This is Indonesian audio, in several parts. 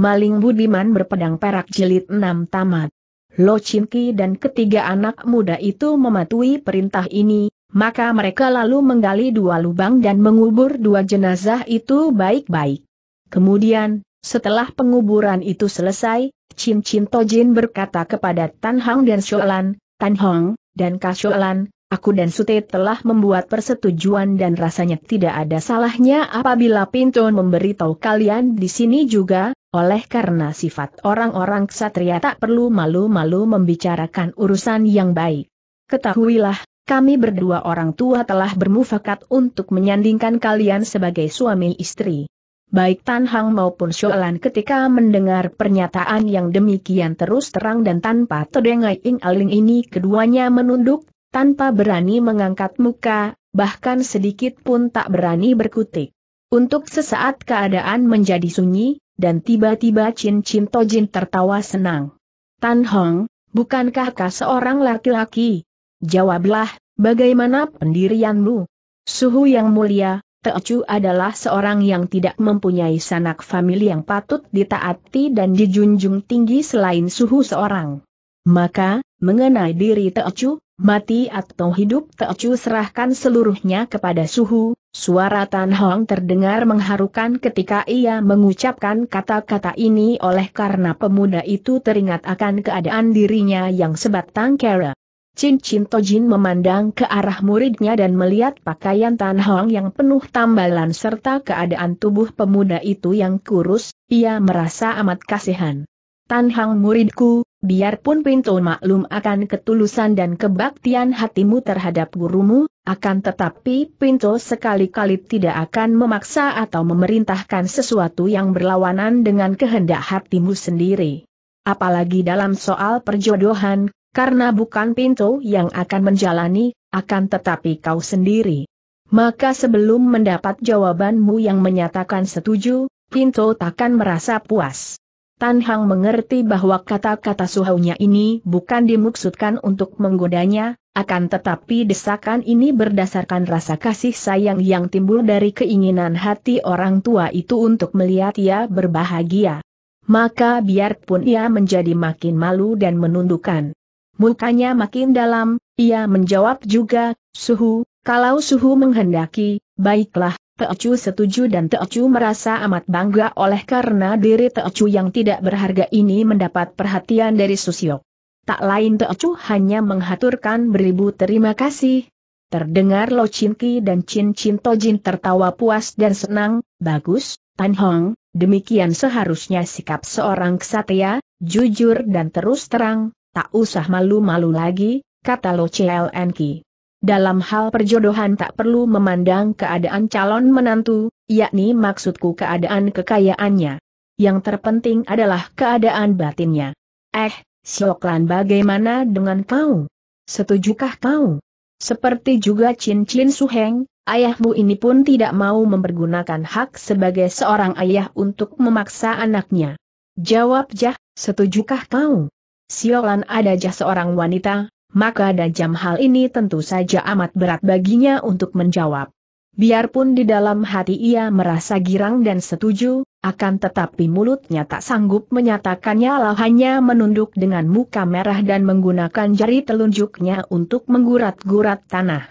Maling Budiman berpedang perak jilid enam tamat. Lo Chinki dan ketiga anak muda itu mematuhi perintah ini, maka mereka lalu menggali dua lubang dan mengubur dua jenazah itu baik-baik. Kemudian, setelah penguburan itu selesai, Chin Chin Tojin berkata kepada Tan Hang dan Lan, Tan Hong, dan Lan, Aku dan Sute telah membuat persetujuan dan rasanya tidak ada salahnya apabila Pinton memberitahu kalian di sini juga, oleh karena sifat orang-orang ksatria tak perlu malu-malu membicarakan urusan yang baik. Ketahuilah, kami berdua orang tua telah bermufakat untuk menyandingkan kalian sebagai suami istri. Baik Tan Hang maupun Sholan ketika mendengar pernyataan yang demikian terus terang dan tanpa terdengai ing-aling ini keduanya menunduk, tanpa berani mengangkat muka, bahkan sedikit pun tak berani berkutik. Untuk sesaat keadaan menjadi sunyi, dan tiba-tiba Chin Chin Tojin tertawa senang. Tan Hong, bukankah kau seorang laki-laki? Jawablah, bagaimana pendirianmu? Suhu yang mulia, Teochu adalah seorang yang tidak mempunyai sanak famili yang patut ditaati dan dijunjung tinggi selain Suhu seorang. Maka, mengenai diri Teochu? mati atau hidup Teocu serahkan seluruhnya kepada Suhu, suara Tan Hong terdengar mengharukan ketika ia mengucapkan kata-kata ini oleh karena pemuda itu teringat akan keadaan dirinya yang sebatang kera. Chin Chin Tojin memandang ke arah muridnya dan melihat pakaian Tan Hong yang penuh tambalan serta keadaan tubuh pemuda itu yang kurus, ia merasa amat kasihan. Tan Hong muridku, Biarpun Pinto maklum akan ketulusan dan kebaktian hatimu terhadap gurumu, akan tetapi Pinto sekali-kali tidak akan memaksa atau memerintahkan sesuatu yang berlawanan dengan kehendak hatimu sendiri. Apalagi dalam soal perjodohan, karena bukan Pinto yang akan menjalani, akan tetapi kau sendiri. Maka sebelum mendapat jawabanmu yang menyatakan setuju, Pinto takkan merasa puas. Tan Hang mengerti bahwa kata-kata suhunya ini bukan dimaksudkan untuk menggodanya, akan tetapi desakan ini berdasarkan rasa kasih sayang yang timbul dari keinginan hati orang tua itu untuk melihat ia berbahagia. Maka biarpun ia menjadi makin malu dan menundukkan mukanya makin dalam, ia menjawab juga, Suhu, kalau Suhu menghendaki, baiklah, Teocu setuju dan Teocu merasa amat bangga oleh karena diri Teocu yang tidak berharga ini mendapat perhatian dari Susio. Tak lain Teocu hanya menghaturkan beribu terima kasih. Terdengar Lo Chinki dan Chin Chin Tojin tertawa puas dan senang, bagus, Tan Hong, demikian seharusnya sikap seorang kesatria, jujur dan terus terang, tak usah malu-malu lagi, kata Lo Chiel Ki. Dalam hal perjodohan tak perlu memandang keadaan calon menantu, yakni maksudku keadaan kekayaannya. Yang terpenting adalah keadaan batinnya. Eh, Sioklan bagaimana dengan kau? Setujukah kau? Seperti juga Cincin Chin Suheng, ayahmu ini pun tidak mau mempergunakan hak sebagai seorang ayah untuk memaksa anaknya. Jawab Jah, setujukah kau? Siolan ada jah seorang wanita, maka jam hal ini tentu saja amat berat baginya untuk menjawab. Biarpun di dalam hati ia merasa girang dan setuju, akan tetapi mulutnya tak sanggup menyatakannya lah hanya menunduk dengan muka merah dan menggunakan jari telunjuknya untuk menggurat-gurat tanah.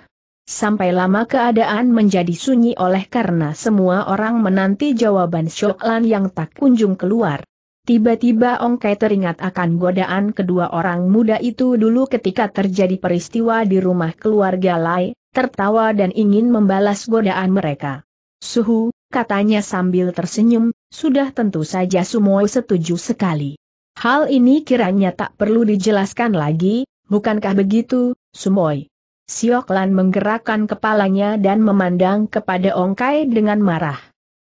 Sampai lama keadaan menjadi sunyi oleh karena semua orang menanti jawaban Syoklan yang tak kunjung keluar. Tiba-tiba Ongkai teringat akan godaan kedua orang muda itu dulu ketika terjadi peristiwa di rumah keluarga Lai, tertawa dan ingin membalas godaan mereka. Suhu, katanya sambil tersenyum, sudah tentu saja Sumoy setuju sekali. Hal ini kiranya tak perlu dijelaskan lagi, bukankah begitu, Sumoy? Sioklan menggerakkan kepalanya dan memandang kepada Ongkai dengan marah.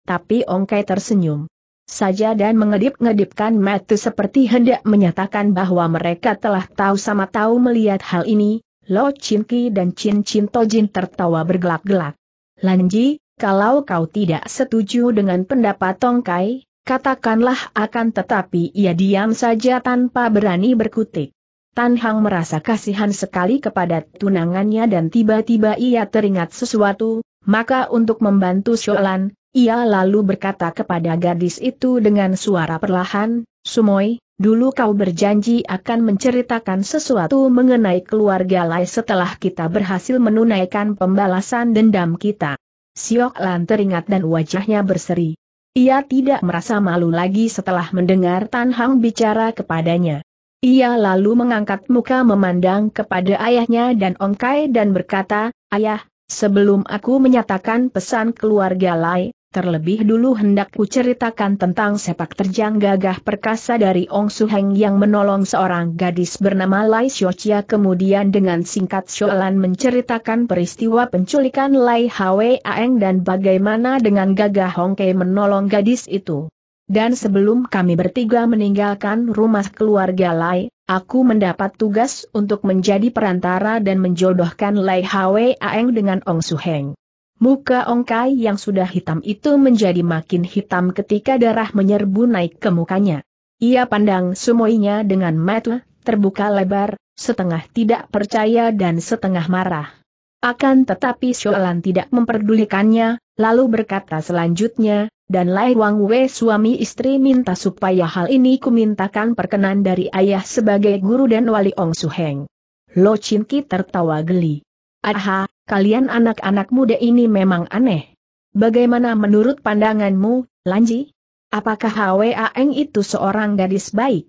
Tapi Ongkai tersenyum saja dan mengedip-ngedipkan mata seperti hendak menyatakan bahwa mereka telah tahu sama tahu melihat hal ini, Lo Chin Ki dan Chin Chin Tojin tertawa bergelak-gelak. Lanji, kalau kau tidak setuju dengan pendapat Tongkai, katakanlah akan tetapi ia diam saja tanpa berani berkutik. Tan Hang merasa kasihan sekali kepada tunangannya dan tiba-tiba ia teringat sesuatu, maka untuk membantu Sholan, ia lalu berkata kepada gadis itu dengan suara perlahan, Sumoy, dulu kau berjanji akan menceritakan sesuatu mengenai keluarga Lai setelah kita berhasil menunaikan pembalasan dendam kita. Siok Lan teringat dan wajahnya berseri. Ia tidak merasa malu lagi setelah mendengar Tan Hang bicara kepadanya. Ia lalu mengangkat muka memandang kepada ayahnya dan Ongkai dan berkata, Ayah, Sebelum aku menyatakan pesan keluarga Lai, Terlebih dulu hendak kuceritakan tentang sepak terjang gagah perkasa dari Ong Su Heng yang menolong seorang gadis bernama Lai Xiochia kemudian dengan singkat soalan menceritakan peristiwa penculikan Lai Hwe Aeng dan bagaimana dengan gagah Hong Kei menolong gadis itu. Dan sebelum kami bertiga meninggalkan rumah keluarga Lai, aku mendapat tugas untuk menjadi perantara dan menjodohkan Lai Hwe Aeng dengan Ong Su Heng. Muka Ongkai yang sudah hitam itu menjadi makin hitam ketika darah menyerbu naik ke mukanya. Ia pandang semuanya dengan mata terbuka lebar, setengah tidak percaya dan setengah marah. Akan tetapi Shoalan tidak memperdulikannya, lalu berkata selanjutnya, dan Lai Wang Wei suami istri minta supaya hal ini kumintakan perkenan dari ayah sebagai guru dan wali Ong Suheng. Lo Chin Ki tertawa geli. Aha, kalian anak-anak muda ini memang aneh. Bagaimana menurut pandanganmu, Lanji? Apakah Hwa Eng itu seorang gadis baik?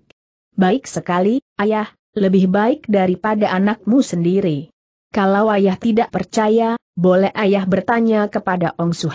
Baik sekali, ayah, lebih baik daripada anakmu sendiri. Kalau ayah tidak percaya, boleh ayah bertanya kepada Ong Su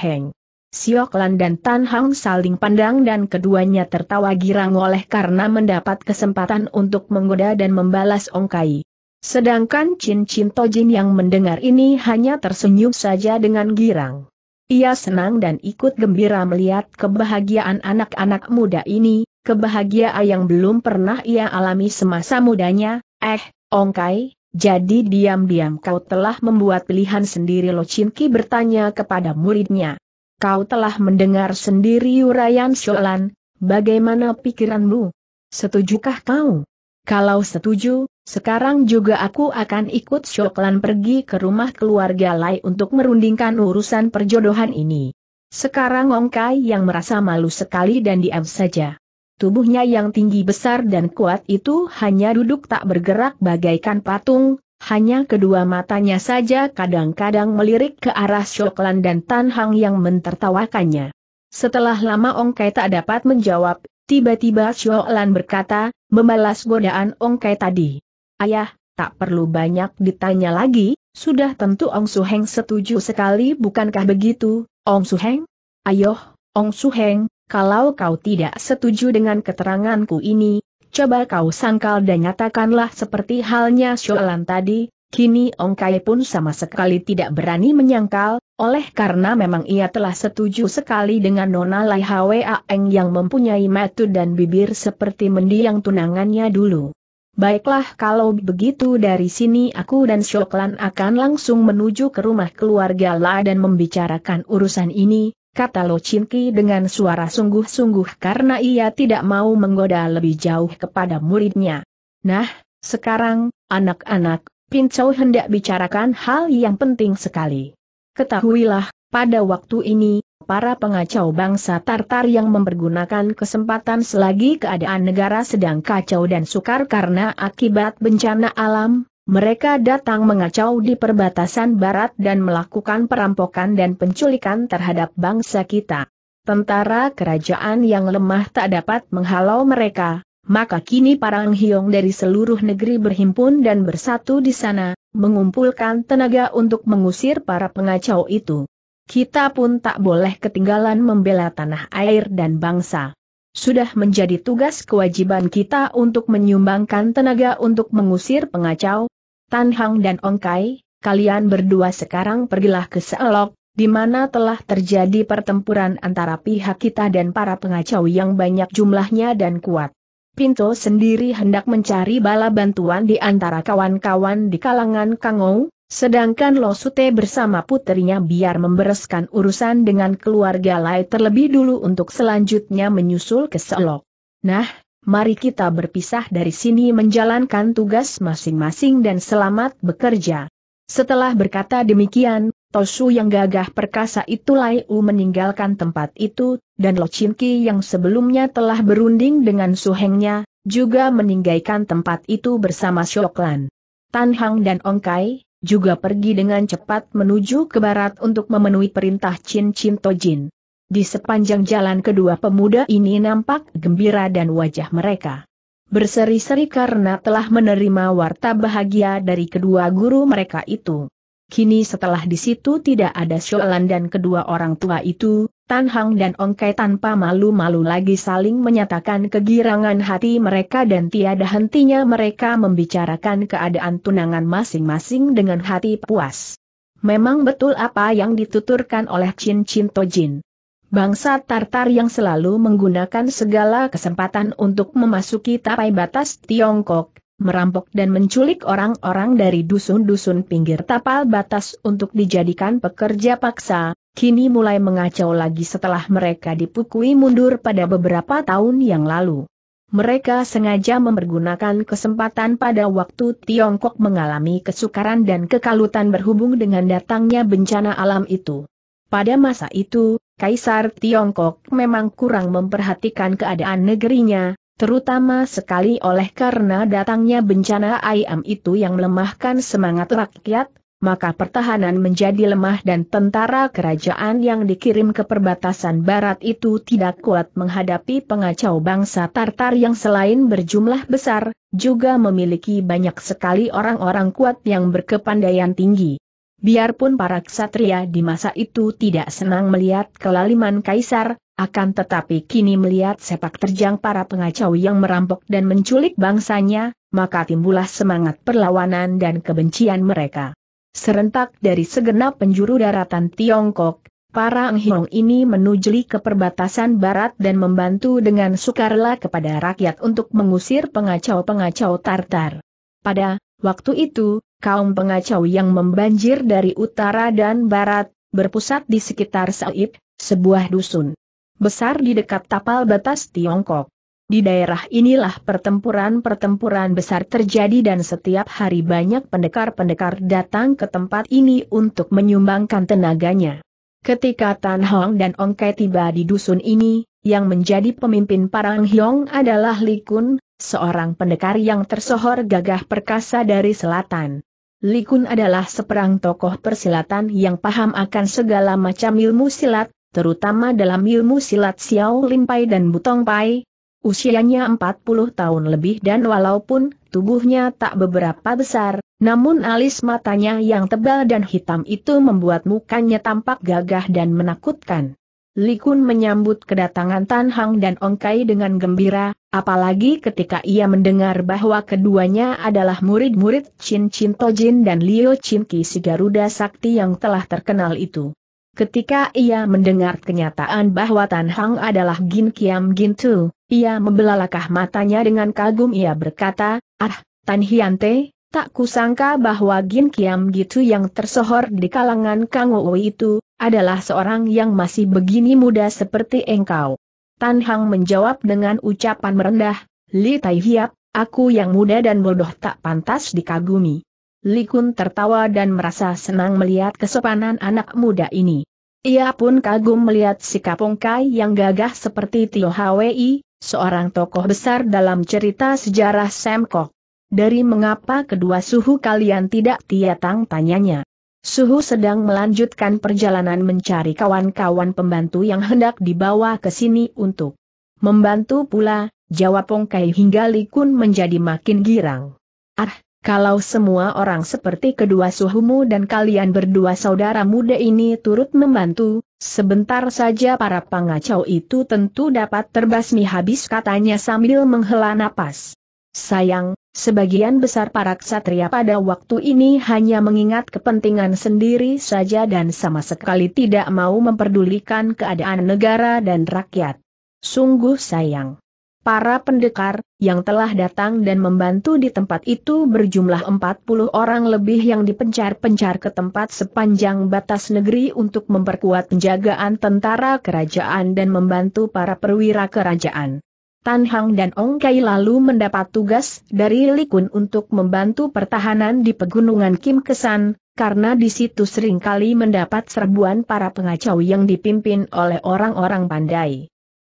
Siok Lan dan Tan Hang saling pandang dan keduanya tertawa girang oleh karena mendapat kesempatan untuk menggoda dan membalas Ong Kai. Sedangkan Chin Chin Tojin yang mendengar ini hanya tersenyum saja dengan girang. Ia senang dan ikut gembira melihat kebahagiaan anak-anak muda ini, kebahagiaan yang belum pernah ia alami semasa mudanya, eh, Ongkai, jadi diam-diam kau telah membuat pilihan sendiri Lo Chin Ki bertanya kepada muridnya. Kau telah mendengar sendiri uraian Sholan, bagaimana pikiranmu? Setujukah kau? Kalau setuju, sekarang juga aku akan ikut Shoklan pergi ke rumah keluarga Lai untuk merundingkan urusan perjodohan ini. Sekarang Ong Kai yang merasa malu sekali dan diam saja. Tubuhnya yang tinggi besar dan kuat itu hanya duduk tak bergerak bagaikan patung, hanya kedua matanya saja kadang-kadang melirik ke arah Shoklan dan Tan Hang yang mentertawakannya. Setelah lama Ong Kai tak dapat menjawab, tiba-tiba Shoklan berkata, membalas godaan Ong Kai tadi. Ayah, tak perlu banyak ditanya lagi, sudah tentu Ong Su Heng setuju sekali bukankah begitu, Ong Su Heng? Ayoh, Ong Su Heng, kalau kau tidak setuju dengan keteranganku ini, coba kau sangkal dan nyatakanlah seperti halnya soalan tadi, kini Ong Kai pun sama sekali tidak berani menyangkal, oleh karena memang ia telah setuju sekali dengan Nona Lai Hwa Eng yang mempunyai metu dan bibir seperti mendiang tunangannya dulu. Baiklah kalau begitu dari sini aku dan Syoklan akan langsung menuju ke rumah keluarga La dan membicarakan urusan ini, kata Lo Chinki dengan suara sungguh-sungguh karena ia tidak mau menggoda lebih jauh kepada muridnya. Nah, sekarang, anak-anak, Pincau hendak bicarakan hal yang penting sekali. Ketahuilah, pada waktu ini, para pengacau bangsa Tartar yang mempergunakan kesempatan selagi keadaan negara sedang kacau dan sukar karena akibat bencana alam, mereka datang mengacau di perbatasan barat dan melakukan perampokan dan penculikan terhadap bangsa kita. Tentara kerajaan yang lemah tak dapat menghalau mereka, maka kini para Hyong dari seluruh negeri berhimpun dan bersatu di sana, mengumpulkan tenaga untuk mengusir para pengacau itu kita pun tak boleh ketinggalan membela tanah air dan bangsa. Sudah menjadi tugas kewajiban kita untuk menyumbangkan tenaga untuk mengusir pengacau. Tan Hang dan Ong Kai, kalian berdua sekarang pergilah ke Seolok, di mana telah terjadi pertempuran antara pihak kita dan para pengacau yang banyak jumlahnya dan kuat. Pinto sendiri hendak mencari bala bantuan di antara kawan-kawan di kalangan Kangou, Sedangkan Lo Sute bersama putrinya biar membereskan urusan dengan keluarga Lai terlebih dulu untuk selanjutnya menyusul ke Selok. Nah, mari kita berpisah dari sini menjalankan tugas masing-masing dan selamat bekerja. Setelah berkata demikian, Tosu yang gagah perkasa itu Lai U meninggalkan tempat itu, dan Lo Chin Ki yang sebelumnya telah berunding dengan suhengnya, juga meninggalkan tempat itu bersama Shoklan. Tan Hang dan Ongkai, juga pergi dengan cepat menuju ke barat untuk memenuhi perintah Chin Chin Tojin. Di sepanjang jalan kedua pemuda ini nampak gembira dan wajah mereka berseri-seri karena telah menerima warta bahagia dari kedua guru mereka itu. Kini setelah di situ tidak ada Sholan dan kedua orang tua itu, Tan Hang dan Ongkai tanpa malu-malu lagi saling menyatakan kegirangan hati mereka dan tiada hentinya mereka membicarakan keadaan tunangan masing-masing dengan hati puas. Memang betul apa yang dituturkan oleh Chin Chin Tojin. Bangsa Tartar yang selalu menggunakan segala kesempatan untuk memasuki tapai batas Tiongkok, merampok dan menculik orang-orang dari dusun-dusun pinggir tapal batas untuk dijadikan pekerja paksa, kini mulai mengacau lagi setelah mereka dipukui mundur pada beberapa tahun yang lalu. Mereka sengaja mempergunakan kesempatan pada waktu Tiongkok mengalami kesukaran dan kekalutan berhubung dengan datangnya bencana alam itu. Pada masa itu, Kaisar Tiongkok memang kurang memperhatikan keadaan negerinya, terutama sekali oleh karena datangnya bencana ayam itu yang melemahkan semangat rakyat, maka pertahanan menjadi lemah dan tentara kerajaan yang dikirim ke perbatasan barat itu tidak kuat menghadapi pengacau bangsa Tartar yang selain berjumlah besar, juga memiliki banyak sekali orang-orang kuat yang berkepandaian tinggi. Biarpun para ksatria di masa itu tidak senang melihat kelaliman kaisar, akan tetapi kini melihat sepak terjang para pengacau yang merampok dan menculik bangsanya, maka timbullah semangat perlawanan dan kebencian mereka. Serentak dari segenap penjuru daratan Tiongkok, para Anghiong ini menujuli ke perbatasan barat dan membantu dengan sukarela kepada rakyat untuk mengusir pengacau-pengacau Tartar. Pada Waktu itu, kaum pengacau yang membanjir dari utara dan barat, berpusat di sekitar Saib, sebuah dusun besar di dekat tapal batas Tiongkok. Di daerah inilah pertempuran-pertempuran besar terjadi dan setiap hari banyak pendekar-pendekar datang ke tempat ini untuk menyumbangkan tenaganya. Ketika Tan Hong dan Ong Kai tiba di dusun ini, yang menjadi pemimpin Parang Hyong adalah Li Kun, seorang pendekar yang tersohor gagah perkasa dari selatan. Li Kun adalah seperang tokoh persilatan yang paham akan segala macam ilmu silat, terutama dalam ilmu silat Xiao Limpai dan Butong Pai, Usianya 40 tahun lebih dan walaupun tubuhnya tak beberapa besar, namun alis matanya yang tebal dan hitam itu membuat mukanya tampak gagah dan menakutkan. Likun menyambut kedatangan Tan Hang dan Ong Kai dengan gembira, apalagi ketika ia mendengar bahwa keduanya adalah murid-murid Chin Chin Tojin dan Liu Chin Ki si Garuda Sakti yang telah terkenal itu. Ketika ia mendengar kenyataan bahwa Tan Hang adalah Gin Kiam Gin Tu, ia membelalakah matanya dengan kagum ia berkata, Ah, Tan Hiante, tak kusangka bahwa Gin Kiam Gitu yang tersohor di kalangan Kang Ou itu, adalah seorang yang masih begini muda seperti engkau. Tan Hang menjawab dengan ucapan merendah, Li Tai Hiap, aku yang muda dan bodoh tak pantas dikagumi. Li Kun tertawa dan merasa senang melihat kesopanan anak muda ini. Ia pun kagum melihat sikap Pongkai yang gagah seperti Tio Hwi, seorang tokoh besar dalam cerita sejarah Semkok. Dari mengapa kedua suhu kalian tidak tiatang tanyanya? Suhu sedang melanjutkan perjalanan mencari kawan-kawan pembantu yang hendak dibawa ke sini untuk membantu pula, jawab Pongkai hingga Likun menjadi makin girang. Ah, kalau semua orang seperti kedua suhumu dan kalian berdua saudara muda ini turut membantu, sebentar saja para pengacau itu tentu dapat terbasmi habis katanya sambil menghela napas. Sayang, sebagian besar para ksatria pada waktu ini hanya mengingat kepentingan sendiri saja dan sama sekali tidak mau memperdulikan keadaan negara dan rakyat. Sungguh sayang. Para pendekar, yang telah datang dan membantu di tempat itu berjumlah 40 orang lebih yang dipencar-pencar ke tempat sepanjang batas negeri untuk memperkuat penjagaan tentara kerajaan dan membantu para perwira kerajaan. Tan Hang dan Ong Kai lalu mendapat tugas dari Likun untuk membantu pertahanan di pegunungan Kim Kesan, karena di situ seringkali mendapat serbuan para pengacau yang dipimpin oleh orang-orang pandai.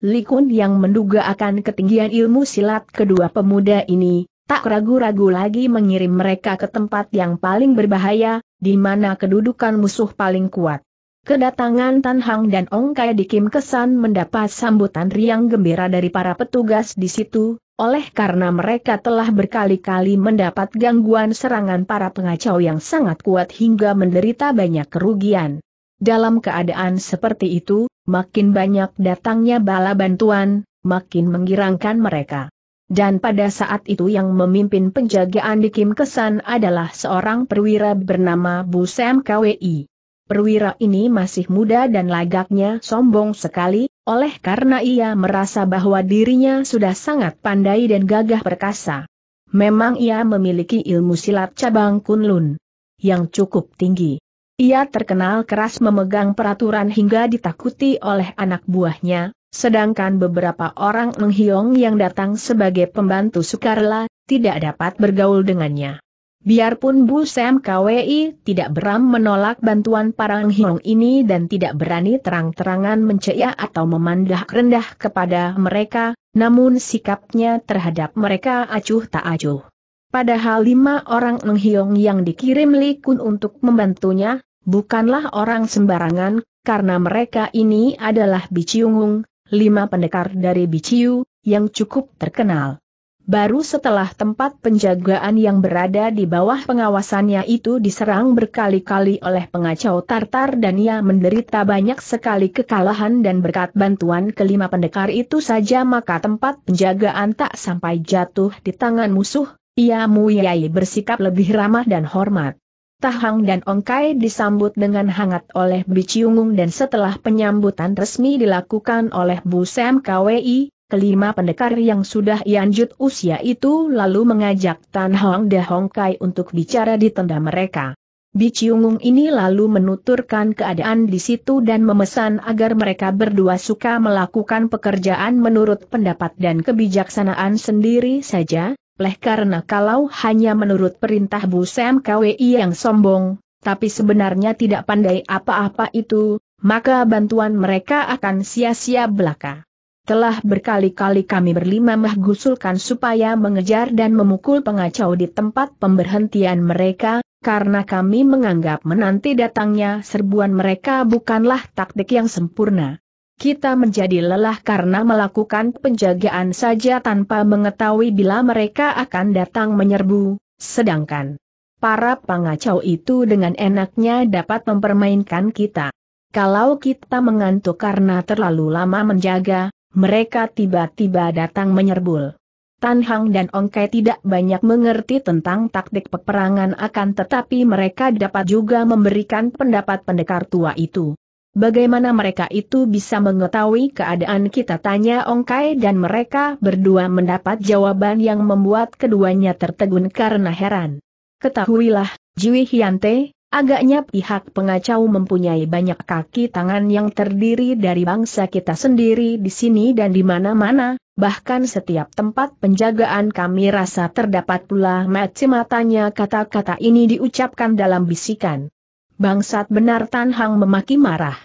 Likun yang menduga akan ketinggian ilmu silat kedua pemuda ini, tak ragu-ragu lagi mengirim mereka ke tempat yang paling berbahaya, di mana kedudukan musuh paling kuat. Kedatangan Tan Hang dan Ong Kai Dikim kesan mendapat sambutan riang gembira dari para petugas di situ, oleh karena mereka telah berkali-kali mendapat gangguan serangan para pengacau yang sangat kuat hingga menderita banyak kerugian. Dalam keadaan seperti itu, makin banyak datangnya bala bantuan, makin menggirangkan mereka. Dan pada saat itu yang memimpin penjagaan di Kim Kesan adalah seorang perwira bernama Bu Sam KWI. Perwira ini masih muda dan lagaknya sombong sekali, oleh karena ia merasa bahwa dirinya sudah sangat pandai dan gagah perkasa. Memang ia memiliki ilmu silat cabang kunlun yang cukup tinggi. Ia terkenal keras memegang peraturan hingga ditakuti oleh anak buahnya, sedangkan beberapa orang menghiong yang datang sebagai pembantu Sukarla, tidak dapat bergaul dengannya. Biarpun Bu Sam KWI tidak beram menolak bantuan para Nenghiong ini dan tidak berani terang-terangan mencela atau memandah rendah kepada mereka, namun sikapnya terhadap mereka acuh tak acuh. Padahal lima orang Nenghiong yang dikirim Li Kun untuk membantunya, bukanlah orang sembarangan, karena mereka ini adalah Biciungung, lima pendekar dari Biciu, yang cukup terkenal. Baru setelah tempat penjagaan yang berada di bawah pengawasannya itu diserang berkali-kali oleh pengacau Tartar dan ia menderita banyak sekali kekalahan dan berkat bantuan kelima pendekar itu saja maka tempat penjagaan tak sampai jatuh di tangan musuh, ia muyai bersikap lebih ramah dan hormat. Tahang dan Ongkai disambut dengan hangat oleh Biciungung dan setelah penyambutan resmi dilakukan oleh Bu Sam KWI, kelima pendekar yang sudah lanjut usia itu lalu mengajak Tan Hong Hongkai untuk bicara di tenda mereka. Biciungung ini lalu menuturkan keadaan di situ dan memesan agar mereka berdua suka melakukan pekerjaan menurut pendapat dan kebijaksanaan sendiri saja, oleh karena kalau hanya menurut perintah Bu Sam KWI yang sombong, tapi sebenarnya tidak pandai apa-apa itu, maka bantuan mereka akan sia-sia belaka. Telah berkali-kali kami berlima mengusulkan supaya mengejar dan memukul pengacau di tempat pemberhentian mereka, karena kami menganggap menanti datangnya serbuan mereka bukanlah taktik yang sempurna kita menjadi lelah karena melakukan penjagaan saja tanpa mengetahui bila mereka akan datang menyerbu, sedangkan para pengacau itu dengan enaknya dapat mempermainkan kita. Kalau kita mengantuk karena terlalu lama menjaga, mereka tiba-tiba datang menyerbu. Tan Hang dan Ong Kai tidak banyak mengerti tentang taktik peperangan akan tetapi mereka dapat juga memberikan pendapat pendekar tua itu. Bagaimana mereka itu bisa mengetahui keadaan kita tanya Ongkai dan mereka berdua mendapat jawaban yang membuat keduanya tertegun karena heran. Ketahuilah, Jui Hyante, agaknya pihak pengacau mempunyai banyak kaki tangan yang terdiri dari bangsa kita sendiri di sini dan di mana-mana, bahkan setiap tempat penjagaan kami rasa terdapat pula mati matanya kata-kata ini diucapkan dalam bisikan. Bangsat benar Tan Hang memaki marah.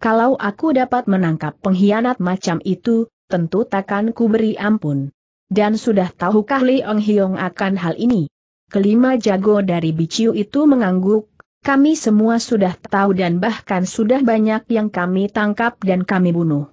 Kalau aku dapat menangkap pengkhianat macam itu, tentu takkan ku beri ampun. Dan sudah tahukah Li Ong Hiong akan hal ini? Kelima jago dari Biciu itu mengangguk, kami semua sudah tahu dan bahkan sudah banyak yang kami tangkap dan kami bunuh.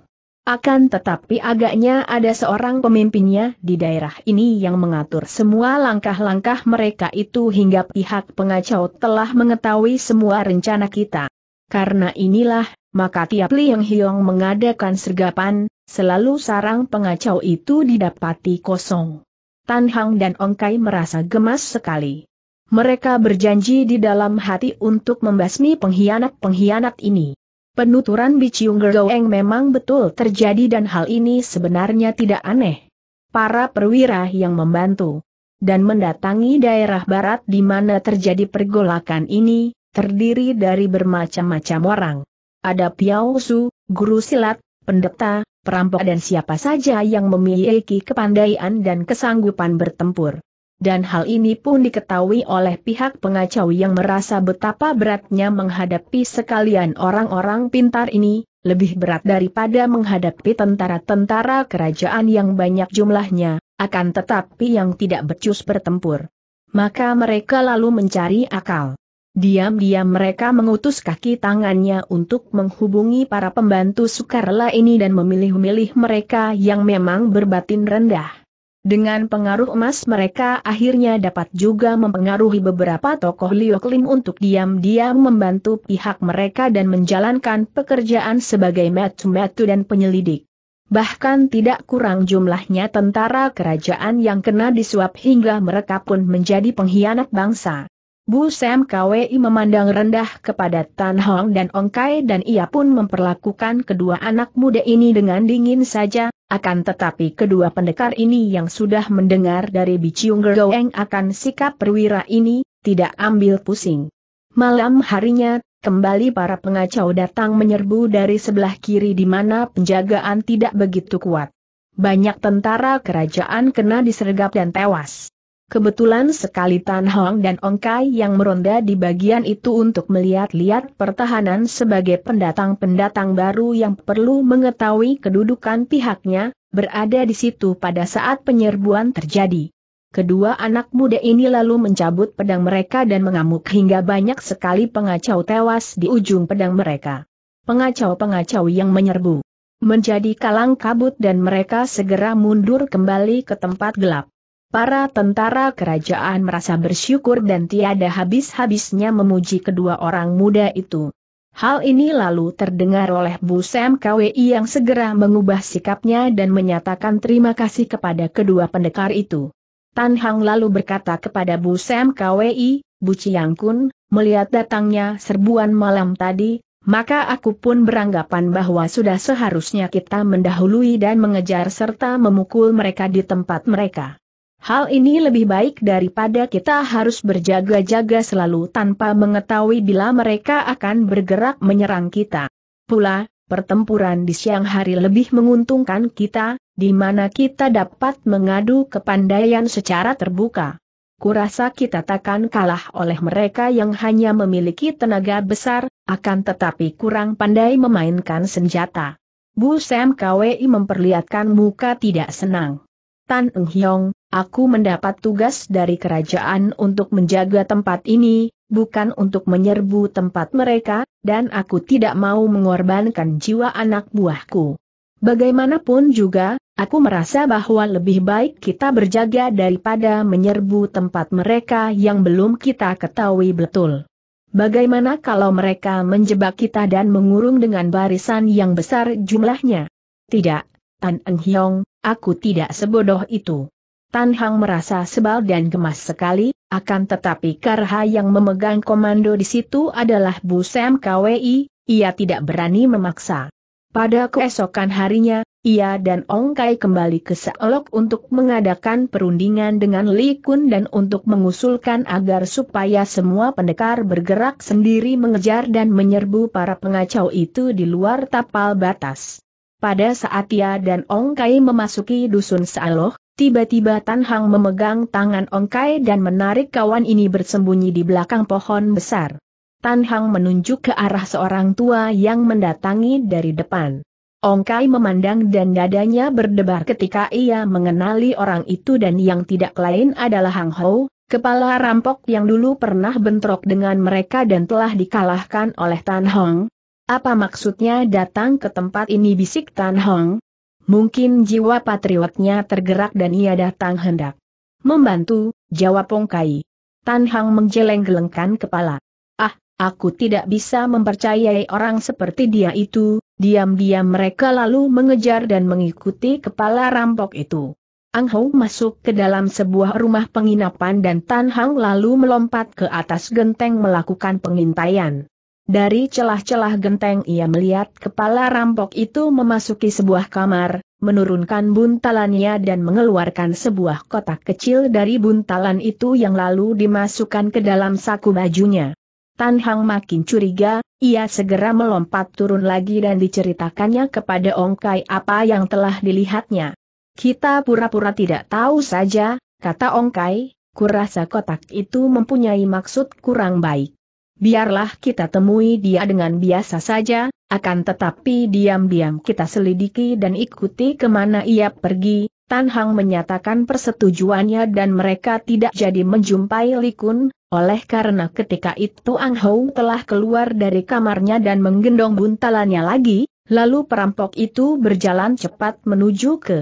Akan tetapi agaknya ada seorang pemimpinnya di daerah ini yang mengatur semua langkah-langkah mereka itu hingga pihak pengacau telah mengetahui semua rencana kita. Karena inilah, maka tiap Liang Hiong mengadakan sergapan, selalu sarang pengacau itu didapati kosong. Tan Hang dan Ong Kai merasa gemas sekali. Mereka berjanji di dalam hati untuk membasmi pengkhianat-pengkhianat ini. Penuturan Biciung Gergoeng memang betul terjadi dan hal ini sebenarnya tidak aneh. Para perwira yang membantu dan mendatangi daerah barat di mana terjadi pergolakan ini, terdiri dari bermacam-macam orang. Ada Piao Su, guru silat, pendeta, perampok dan siapa saja yang memiliki kepandaian dan kesanggupan bertempur dan hal ini pun diketahui oleh pihak pengacau yang merasa betapa beratnya menghadapi sekalian orang-orang pintar ini, lebih berat daripada menghadapi tentara-tentara kerajaan yang banyak jumlahnya, akan tetapi yang tidak becus bertempur. Maka mereka lalu mencari akal. Diam-diam mereka mengutus kaki tangannya untuk menghubungi para pembantu sukarela ini dan memilih-milih mereka yang memang berbatin rendah. Dengan pengaruh emas mereka akhirnya dapat juga mempengaruhi beberapa tokoh Lioklim untuk diam-diam membantu pihak mereka dan menjalankan pekerjaan sebagai metu-metu dan penyelidik. Bahkan tidak kurang jumlahnya tentara kerajaan yang kena disuap hingga mereka pun menjadi pengkhianat bangsa. Bu Sam KWI memandang rendah kepada Tan Hong dan Ong Kai dan ia pun memperlakukan kedua anak muda ini dengan dingin saja, akan tetapi kedua pendekar ini yang sudah mendengar dari Biciung Gergoeng akan sikap perwira ini, tidak ambil pusing. Malam harinya, kembali para pengacau datang menyerbu dari sebelah kiri di mana penjagaan tidak begitu kuat. Banyak tentara kerajaan kena disergap dan tewas. Kebetulan sekali Tan Hong dan Ong Kai yang meronda di bagian itu untuk melihat-lihat pertahanan sebagai pendatang-pendatang baru yang perlu mengetahui kedudukan pihaknya, berada di situ pada saat penyerbuan terjadi. Kedua anak muda ini lalu mencabut pedang mereka dan mengamuk hingga banyak sekali pengacau tewas di ujung pedang mereka. Pengacau-pengacau yang menyerbu menjadi kalang kabut dan mereka segera mundur kembali ke tempat gelap. Para tentara kerajaan merasa bersyukur dan tiada habis-habisnya memuji kedua orang muda itu. Hal ini lalu terdengar oleh Bu Sam KWI yang segera mengubah sikapnya dan menyatakan terima kasih kepada kedua pendekar itu. Tan Hang lalu berkata kepada Bu Sam KWI, Bu Chiang Kun, melihat datangnya serbuan malam tadi, maka aku pun beranggapan bahwa sudah seharusnya kita mendahului dan mengejar serta memukul mereka di tempat mereka. Hal ini lebih baik daripada kita harus berjaga-jaga selalu tanpa mengetahui bila mereka akan bergerak menyerang kita. Pula, pertempuran di siang hari lebih menguntungkan kita, di mana kita dapat mengadu kepandaian secara terbuka. Kurasa kita takkan kalah oleh mereka yang hanya memiliki tenaga besar, akan tetapi kurang pandai memainkan senjata. Bu Sam Kwi memperlihatkan muka tidak senang. Tan Eng Hiong, Aku mendapat tugas dari kerajaan untuk menjaga tempat ini, bukan untuk menyerbu tempat mereka, dan aku tidak mau mengorbankan jiwa anak buahku. Bagaimanapun juga, aku merasa bahwa lebih baik kita berjaga daripada menyerbu tempat mereka yang belum kita ketahui betul. Bagaimana kalau mereka menjebak kita dan mengurung dengan barisan yang besar jumlahnya? Tidak, Tan Eng Hiong, aku tidak sebodoh itu. Tan Hang merasa sebal dan gemas sekali, akan tetapi Karha yang memegang komando di situ adalah Bu Sam KWI, ia tidak berani memaksa. Pada keesokan harinya, ia dan Ong Kai kembali ke Seolok untuk mengadakan perundingan dengan Li Kun dan untuk mengusulkan agar supaya semua pendekar bergerak sendiri mengejar dan menyerbu para pengacau itu di luar tapal batas. Pada saat ia dan Ong Kai memasuki dusun Seolok, Tiba-tiba Tan Hang memegang tangan Ong Kai dan menarik kawan ini bersembunyi di belakang pohon besar. Tan Hang menunjuk ke arah seorang tua yang mendatangi dari depan. Ong Kai memandang dan dadanya berdebar ketika ia mengenali orang itu dan yang tidak lain adalah Hang Ho, kepala rampok yang dulu pernah bentrok dengan mereka dan telah dikalahkan oleh Tan Hong. Apa maksudnya datang ke tempat ini bisik Tan Hong? Mungkin jiwa patriotnya tergerak dan ia datang hendak membantu, jawab Pongkai. Tan Hang menggeleng-gelengkan kepala. Ah, aku tidak bisa mempercayai orang seperti dia itu, diam-diam mereka lalu mengejar dan mengikuti kepala rampok itu. Ang Hou masuk ke dalam sebuah rumah penginapan dan Tan Hang lalu melompat ke atas genteng melakukan pengintaian. Dari celah-celah genteng ia melihat kepala rampok itu memasuki sebuah kamar, menurunkan buntalannya dan mengeluarkan sebuah kotak kecil dari buntalan itu yang lalu dimasukkan ke dalam saku bajunya. Tan Hang makin curiga, ia segera melompat turun lagi dan diceritakannya kepada Ong Kai apa yang telah dilihatnya. Kita pura-pura tidak tahu saja, kata Ong Kai, kurasa kotak itu mempunyai maksud kurang baik biarlah kita temui dia dengan biasa saja, akan tetapi diam-diam kita selidiki dan ikuti kemana ia pergi, Tan Hang menyatakan persetujuannya dan mereka tidak jadi menjumpai Kun, oleh karena ketika itu Ang Hou telah keluar dari kamarnya dan menggendong buntalannya lagi, lalu perampok itu berjalan cepat menuju ke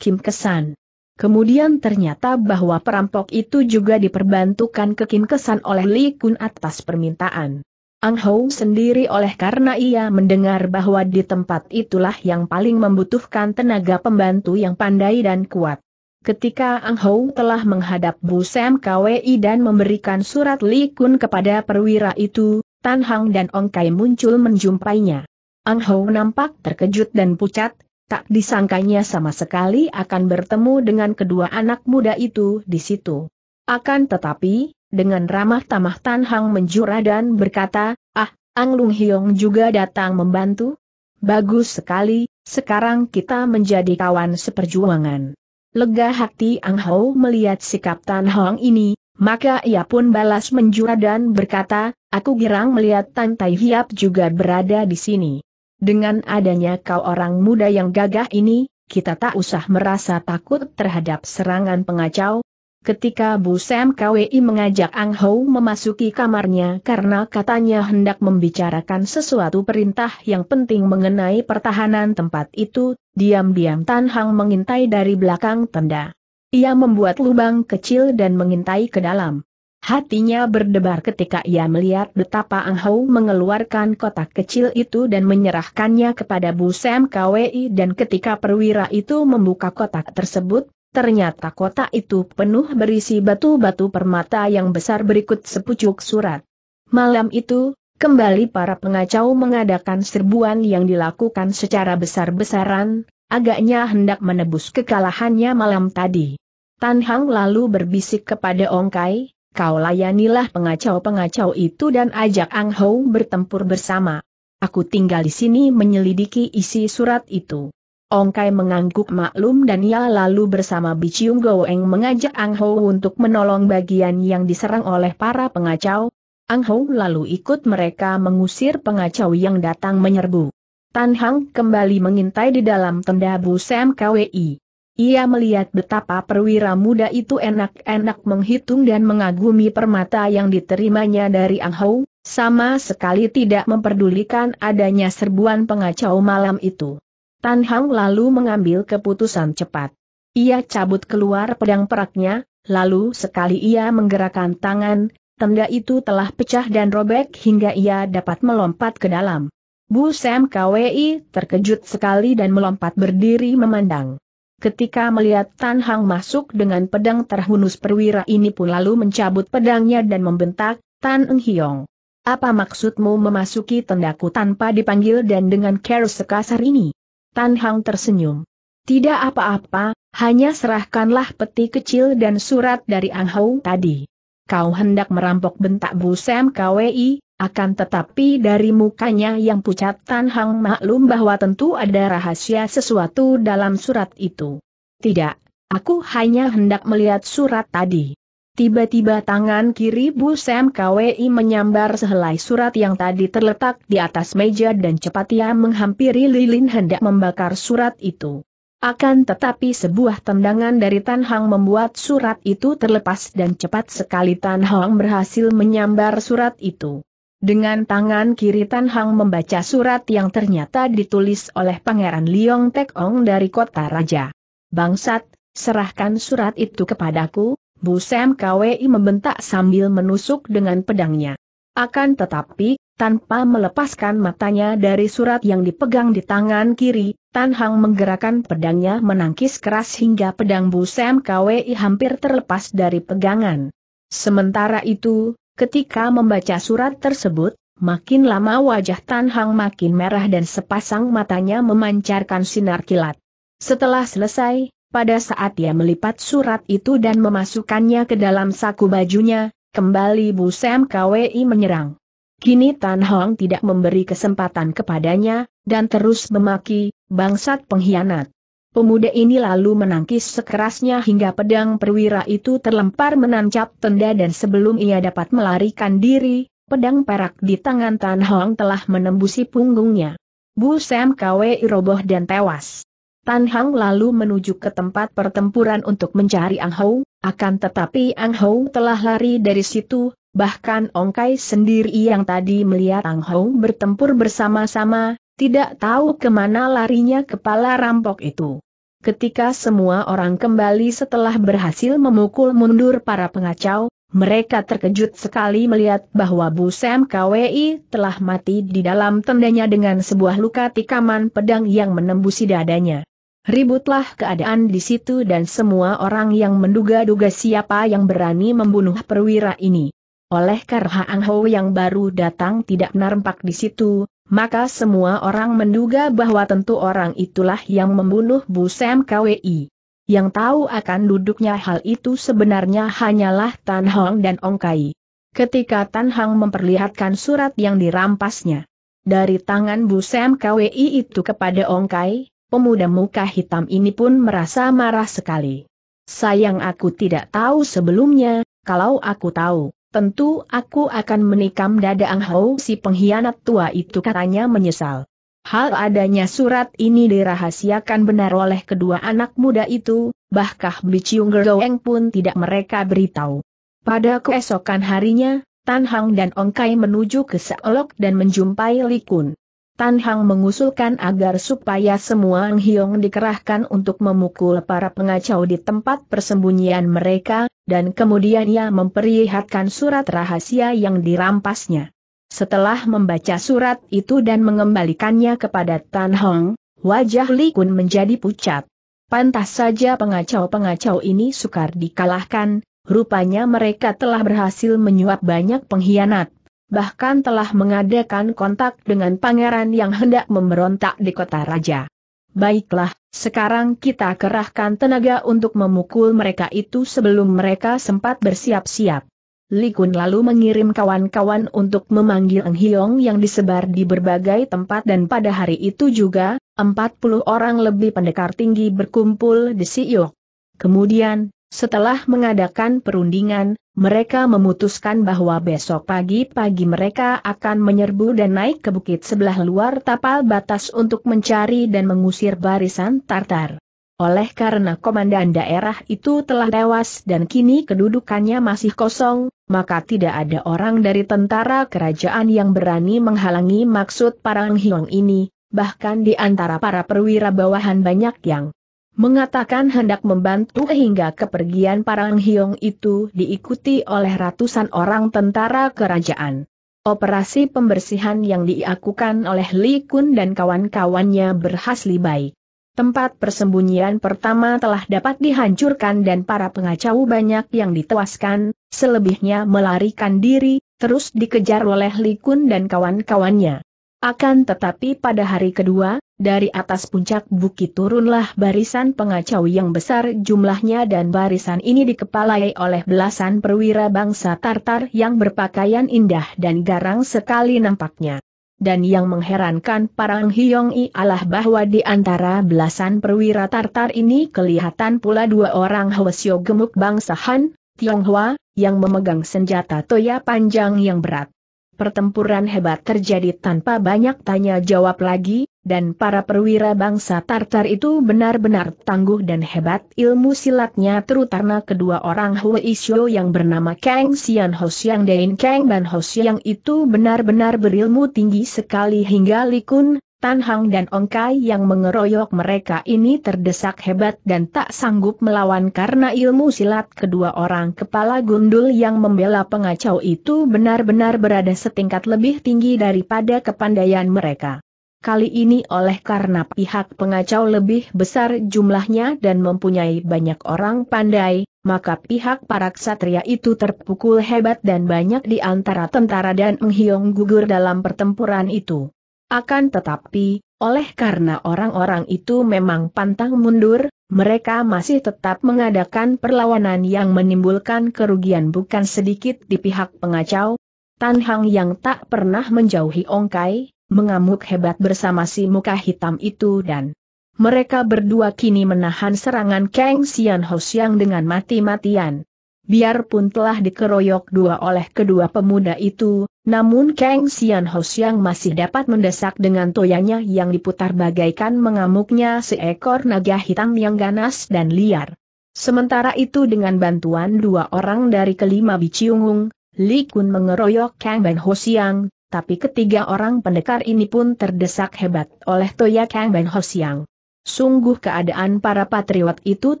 Kim Kesan. Kemudian ternyata bahwa perampok itu juga diperbantukan ke Kesan oleh Li Kun atas permintaan. Ang Hou sendiri oleh karena ia mendengar bahwa di tempat itulah yang paling membutuhkan tenaga pembantu yang pandai dan kuat. Ketika Ang Hou telah menghadap Bu Sam KWI dan memberikan surat Li Kun kepada perwira itu, Tan Hang dan Ong Kai muncul menjumpainya. Ang Hou nampak terkejut dan pucat, tak disangkanya sama sekali akan bertemu dengan kedua anak muda itu di situ. Akan tetapi, dengan ramah tamah Tan Hang menjura dan berkata, ah, Ang Lung Hiong juga datang membantu? Bagus sekali, sekarang kita menjadi kawan seperjuangan. Lega hati Ang Hao melihat sikap Tan Hang ini, maka ia pun balas menjura dan berkata, aku girang melihat Tan Tai Hiap juga berada di sini. Dengan adanya kau orang muda yang gagah ini, kita tak usah merasa takut terhadap serangan pengacau. Ketika Bu Sam KWI mengajak Ang Hou memasuki kamarnya karena katanya hendak membicarakan sesuatu perintah yang penting mengenai pertahanan tempat itu, diam-diam Tan Hang mengintai dari belakang tenda. Ia membuat lubang kecil dan mengintai ke dalam. Hatinya berdebar ketika ia melihat betapa Ang Hou mengeluarkan kotak kecil itu dan menyerahkannya kepada Bu Sam KWI dan ketika perwira itu membuka kotak tersebut, ternyata kotak itu penuh berisi batu-batu permata yang besar berikut sepucuk surat. Malam itu, kembali para pengacau mengadakan serbuan yang dilakukan secara besar-besaran, agaknya hendak menebus kekalahannya malam tadi. Tan Hang lalu berbisik kepada Ong Kai, kau layanilah pengacau-pengacau itu dan ajak Ang Hou bertempur bersama. Aku tinggal di sini menyelidiki isi surat itu. Ong Kai mengangguk maklum dan ia lalu bersama Biciung Goeng mengajak Ang Hou untuk menolong bagian yang diserang oleh para pengacau. Ang Hou lalu ikut mereka mengusir pengacau yang datang menyerbu. Tan Hang kembali mengintai di dalam tenda Bu Sam KWI. Ia melihat betapa perwira muda itu enak-enak menghitung dan mengagumi permata yang diterimanya dari Ang Hou, sama sekali tidak memperdulikan adanya serbuan pengacau malam itu. Tan Hang lalu mengambil keputusan cepat. Ia cabut keluar pedang peraknya, lalu sekali ia menggerakkan tangan, tenda itu telah pecah dan robek hingga ia dapat melompat ke dalam. Bu Sam KWI terkejut sekali dan melompat berdiri memandang. Ketika melihat Tan Hang masuk dengan pedang terhunus perwira ini pun lalu mencabut pedangnya dan membentak, Tan Eng Hiong. Apa maksudmu memasuki tendaku tanpa dipanggil dan dengan care sekasar ini? Tan Hang tersenyum. Tidak apa-apa, hanya serahkanlah peti kecil dan surat dari Ang Hau tadi. Kau hendak merampok bentak Bu Sam KWI, akan tetapi dari mukanya yang pucat Tan Hang maklum bahwa tentu ada rahasia sesuatu dalam surat itu. Tidak, aku hanya hendak melihat surat tadi. Tiba-tiba tangan kiri Bu Sam KWI menyambar sehelai surat yang tadi terletak di atas meja dan cepat ia menghampiri lilin hendak membakar surat itu. Akan tetapi sebuah tendangan dari Tan Hang membuat surat itu terlepas dan cepat sekali Tan Hang berhasil menyambar surat itu. Dengan tangan kiri Tan Hang membaca surat yang ternyata ditulis oleh Pangeran Liong Tek Ong dari kota Raja. Bangsat, serahkan surat itu kepadaku, Bu Sam KWI membentak sambil menusuk dengan pedangnya. Akan tetapi, tanpa melepaskan matanya dari surat yang dipegang di tangan kiri, Tan Hang menggerakkan pedangnya menangkis keras hingga pedang Bu Sam KWI hampir terlepas dari pegangan. Sementara itu, Ketika membaca surat tersebut, makin lama wajah Tan Hang makin merah dan sepasang matanya memancarkan sinar kilat. Setelah selesai, pada saat ia melipat surat itu dan memasukkannya ke dalam saku bajunya, kembali Bu Sam KWI menyerang. Kini Tan Hong tidak memberi kesempatan kepadanya, dan terus memaki, bangsat pengkhianat. Pemuda ini lalu menangkis sekerasnya hingga pedang perwira itu terlempar menancap tenda dan sebelum ia dapat melarikan diri, pedang perak di tangan Tan Hong telah menembusi punggungnya. Bu Sam Kwe roboh dan tewas. Tan Hong lalu menuju ke tempat pertempuran untuk mencari Ang Hou, akan tetapi Ang Hou telah lari dari situ, bahkan Ong Kai sendiri yang tadi melihat Ang Hou bertempur bersama-sama, tidak tahu kemana larinya kepala rampok itu. Ketika semua orang kembali setelah berhasil memukul mundur para pengacau, mereka terkejut sekali melihat bahwa Bu Sam KWI telah mati di dalam tendanya dengan sebuah luka tikaman pedang yang menembusi dadanya. Ributlah keadaan di situ dan semua orang yang menduga-duga siapa yang berani membunuh perwira ini. Oleh karena Ang Ho yang baru datang tidak nampak di situ, maka semua orang menduga bahwa tentu orang itulah yang membunuh Bu Sam KWI. Yang tahu akan duduknya hal itu sebenarnya hanyalah Tan Hong dan Ong Kai. Ketika Tan Hong memperlihatkan surat yang dirampasnya dari tangan Bu Sam KWI itu kepada Ong Kai, pemuda muka hitam ini pun merasa marah sekali. Sayang aku tidak tahu sebelumnya, kalau aku tahu, Tentu aku akan menikam dada Ang Ho si pengkhianat tua itu katanya menyesal. Hal adanya surat ini dirahasiakan benar oleh kedua anak muda itu, bahkah Biciung Gerdoeng pun tidak mereka beritahu. Pada keesokan harinya, Tan Hang dan Ong Kai menuju ke Seolok dan menjumpai Li Kun. Tan Hang mengusulkan agar supaya semua Ang Hiong dikerahkan untuk memukul para pengacau di tempat persembunyian mereka, dan kemudian ia memperlihatkan surat rahasia yang dirampasnya. Setelah membaca surat itu dan mengembalikannya kepada Tan Hong, wajah Li Kun menjadi pucat. Pantas saja pengacau-pengacau ini sukar dikalahkan, rupanya mereka telah berhasil menyuap banyak pengkhianat, bahkan telah mengadakan kontak dengan pangeran yang hendak memberontak di kota raja. Baiklah, sekarang kita kerahkan tenaga untuk memukul mereka itu sebelum mereka sempat bersiap-siap. Li Kun lalu mengirim kawan-kawan untuk memanggil Eng Hiong yang disebar di berbagai tempat dan pada hari itu juga, 40 orang lebih pendekar tinggi berkumpul di Siok. Kemudian, setelah mengadakan perundingan, mereka memutuskan bahwa besok pagi-pagi mereka akan menyerbu dan naik ke bukit sebelah luar tapal batas untuk mencari dan mengusir barisan Tartar. Oleh karena komandan daerah itu telah tewas dan kini kedudukannya masih kosong, maka tidak ada orang dari tentara kerajaan yang berani menghalangi maksud para Hiong ini, bahkan di antara para perwira bawahan banyak yang mengatakan hendak membantu hingga kepergian Parang Hyong itu diikuti oleh ratusan orang tentara kerajaan. Operasi pembersihan yang diakukan oleh Li Kun dan kawan-kawannya berhasil baik. Tempat persembunyian pertama telah dapat dihancurkan dan para pengacau banyak yang ditewaskan, selebihnya melarikan diri, terus dikejar oleh Li Kun dan kawan-kawannya. Akan tetapi pada hari kedua, dari atas puncak bukit turunlah barisan pengacau yang besar jumlahnya dan barisan ini dikepalai oleh belasan perwira bangsa Tartar yang berpakaian indah dan garang sekali nampaknya. Dan yang mengherankan Parang Hyong I adalah bahwa di antara belasan perwira Tartar ini kelihatan pula dua orang Hwasyo gemuk bangsa Han, Tionghoa, yang memegang senjata toya panjang yang berat. Pertempuran hebat terjadi tanpa banyak tanya jawab lagi, dan para perwira bangsa Tartar itu benar-benar tangguh dan hebat ilmu silatnya terutama kedua orang Hui Isyo yang bernama Kang Xian Hosiang dan Kang Ban Hosiang itu benar-benar berilmu tinggi sekali hingga Likun, Tan Hang dan Ong Kai yang mengeroyok mereka ini terdesak hebat dan tak sanggup melawan karena ilmu silat kedua orang kepala gundul yang membela pengacau itu benar-benar berada setingkat lebih tinggi daripada kepandaian mereka. Kali ini oleh karena pihak pengacau lebih besar jumlahnya dan mempunyai banyak orang pandai, maka pihak para ksatria itu terpukul hebat dan banyak di antara tentara dan Enghiong gugur dalam pertempuran itu. Akan tetapi, oleh karena orang-orang itu memang pantang mundur, mereka masih tetap mengadakan perlawanan yang menimbulkan kerugian bukan sedikit di pihak pengacau. Tan Hang yang tak pernah menjauhi Ongkai, mengamuk hebat bersama si muka hitam itu dan mereka berdua kini menahan serangan Kang Xian Ho Xiang dengan mati-matian biarpun telah dikeroyok dua oleh kedua pemuda itu, namun Kang Xian Hos yang masih dapat mendesak dengan toyanya yang diputar bagaikan mengamuknya seekor naga hitam yang ganas dan liar. Sementara itu dengan bantuan dua orang dari kelima biciungung, Li Kun mengeroyok Kang Ben Ho Siang, tapi ketiga orang pendekar ini pun terdesak hebat oleh toya Kang Ben Ho Siang. Sungguh keadaan para patriot itu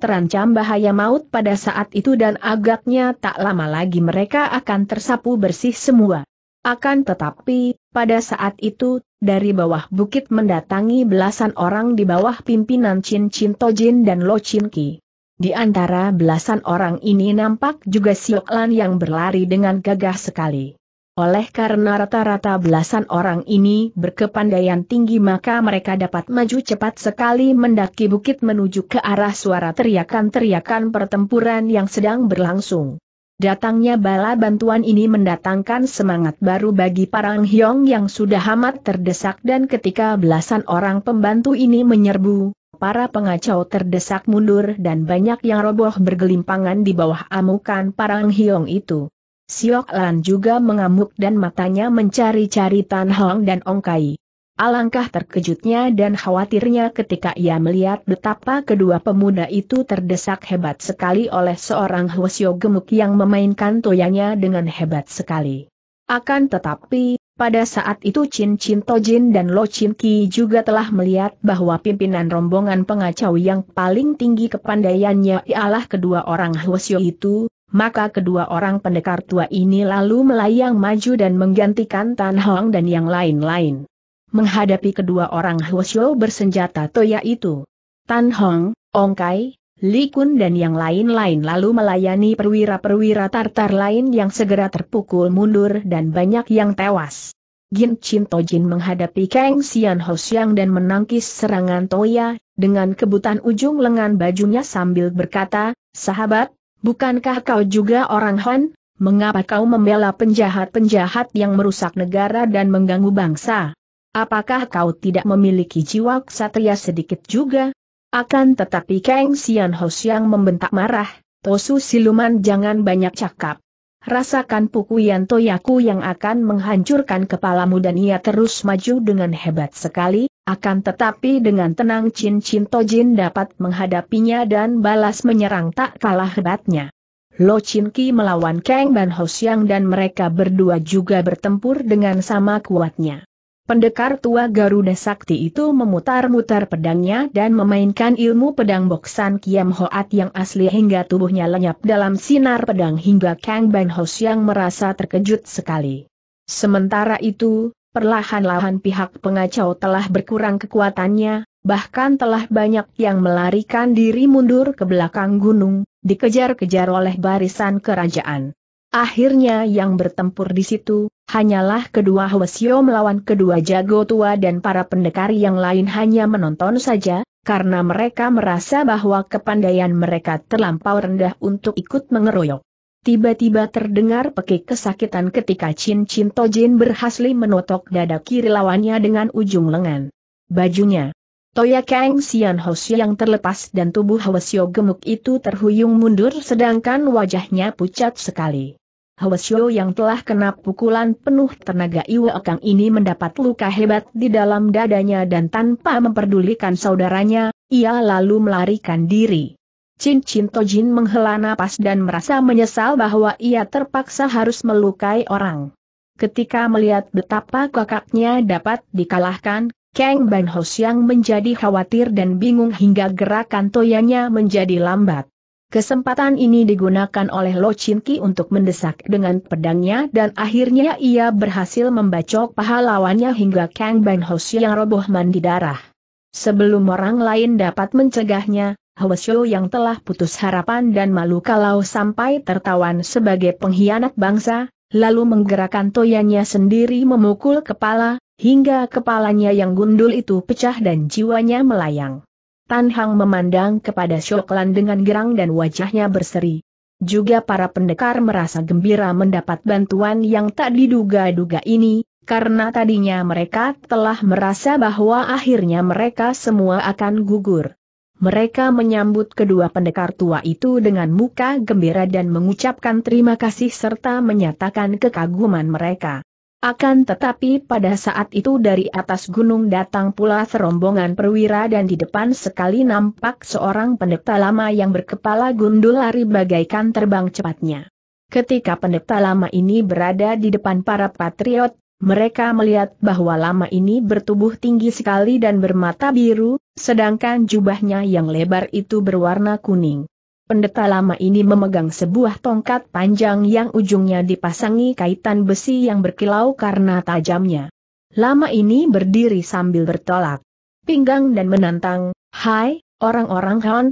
terancam bahaya maut pada saat itu dan agaknya tak lama lagi mereka akan tersapu bersih semua. Akan tetapi, pada saat itu, dari bawah bukit mendatangi belasan orang di bawah pimpinan Chin Chin Tojin dan Lo Chin Ki. Di antara belasan orang ini nampak juga Sioklan yang berlari dengan gagah sekali. Oleh karena rata-rata belasan orang ini berkepandaian tinggi maka mereka dapat maju cepat sekali mendaki bukit menuju ke arah suara teriakan-teriakan pertempuran yang sedang berlangsung. Datangnya bala bantuan ini mendatangkan semangat baru bagi para Hyong yang sudah amat terdesak dan ketika belasan orang pembantu ini menyerbu, para pengacau terdesak mundur dan banyak yang roboh bergelimpangan di bawah amukan para Hyong itu. Siok Lan juga mengamuk dan matanya mencari-cari Tan Hong dan Ong Kai. Alangkah terkejutnya dan khawatirnya ketika ia melihat betapa kedua pemuda itu terdesak hebat sekali oleh seorang Hwasyo gemuk yang memainkan toyanya dengan hebat sekali. Akan tetapi, pada saat itu Chin Chin Tojin dan Lo Chin Ki juga telah melihat bahwa pimpinan rombongan pengacau yang paling tinggi kepandaiannya ialah kedua orang Hwasyo itu, maka kedua orang pendekar tua ini lalu melayang maju dan menggantikan Tan Hong dan yang lain-lain. Menghadapi kedua orang Hwasyo bersenjata toya itu. Tan Hong, Ong Kai, Li Kun dan yang lain-lain lalu melayani perwira-perwira Tartar lain yang segera terpukul mundur dan banyak yang tewas. Gin Chin Tojin menghadapi Kang Xian Ho Xiang dan menangkis serangan Toya, dengan kebutan ujung lengan bajunya sambil berkata, Sahabat, Bukankah kau juga orang Han? Mengapa kau membela penjahat-penjahat yang merusak negara dan mengganggu bangsa? Apakah kau tidak memiliki jiwa ksatria sedikit juga? Akan tetapi Kang Sian Hos yang membentak marah, Tosu siluman jangan banyak cakap. Rasakan pukulan toyaku yang akan menghancurkan kepalamu dan ia terus maju dengan hebat sekali, akan tetapi dengan tenang Chin Chin Tojin dapat menghadapinya dan balas menyerang tak kalah hebatnya. Lo Chin Ki melawan Kang Ban Ho Siang dan mereka berdua juga bertempur dengan sama kuatnya. Pendekar tua Garuda Sakti itu memutar-mutar pedangnya dan memainkan ilmu pedang boksan Kiam Hoat yang asli hingga tubuhnya lenyap dalam sinar pedang hingga Kang Ban Ho Siang merasa terkejut sekali. Sementara itu, perlahan-lahan pihak pengacau telah berkurang kekuatannya, bahkan telah banyak yang melarikan diri mundur ke belakang gunung, dikejar-kejar oleh barisan kerajaan. Akhirnya yang bertempur di situ, hanyalah kedua Hwasyo melawan kedua jago tua dan para pendekar yang lain hanya menonton saja, karena mereka merasa bahwa kepandaian mereka terlampau rendah untuk ikut mengeroyok. Tiba-tiba terdengar pekik kesakitan ketika Chin Chin Tojin berhasil menotok dada kiri lawannya dengan ujung lengan. Bajunya. Toya Kang Sian yang terlepas dan tubuh Hwasyo gemuk itu terhuyung mundur sedangkan wajahnya pucat sekali. Hwasyo yang telah kena pukulan penuh tenaga Iwa Kang ini mendapat luka hebat di dalam dadanya dan tanpa memperdulikan saudaranya, ia lalu melarikan diri. Chin Chin Jin menghela napas dan merasa menyesal bahwa ia terpaksa harus melukai orang. Ketika melihat betapa kakaknya dapat dikalahkan, Kang Ban Ho yang menjadi khawatir dan bingung hingga gerakan toyanya menjadi lambat. Kesempatan ini digunakan oleh Lo Chin Ki untuk mendesak dengan pedangnya dan akhirnya ia berhasil membacok paha lawannya hingga Kang Ban Ho yang roboh mandi darah. Sebelum orang lain dapat mencegahnya, Hwasyo yang telah putus harapan dan malu kalau sampai tertawan sebagai pengkhianat bangsa, lalu menggerakkan toyanya sendiri memukul kepala, hingga kepalanya yang gundul itu pecah dan jiwanya melayang. Tan Hang memandang kepada Syoklan dengan gerang dan wajahnya berseri. Juga para pendekar merasa gembira mendapat bantuan yang tak diduga-duga ini, karena tadinya mereka telah merasa bahwa akhirnya mereka semua akan gugur. Mereka menyambut kedua pendekar tua itu dengan muka gembira dan mengucapkan terima kasih serta menyatakan kekaguman mereka. Akan tetapi pada saat itu dari atas gunung datang pula serombongan perwira dan di depan sekali nampak seorang pendeta lama yang berkepala gundul lari bagaikan terbang cepatnya. Ketika pendeta lama ini berada di depan para patriot, mereka melihat bahwa lama ini bertubuh tinggi sekali dan bermata biru, sedangkan jubahnya yang lebar itu berwarna kuning. Pendeta lama ini memegang sebuah tongkat panjang yang ujungnya dipasangi kaitan besi yang berkilau karena tajamnya. Lama ini berdiri sambil bertolak pinggang dan menantang, Hai, orang-orang Han,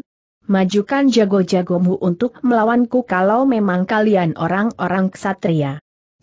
majukan jago-jagomu untuk melawanku kalau memang kalian orang-orang ksatria.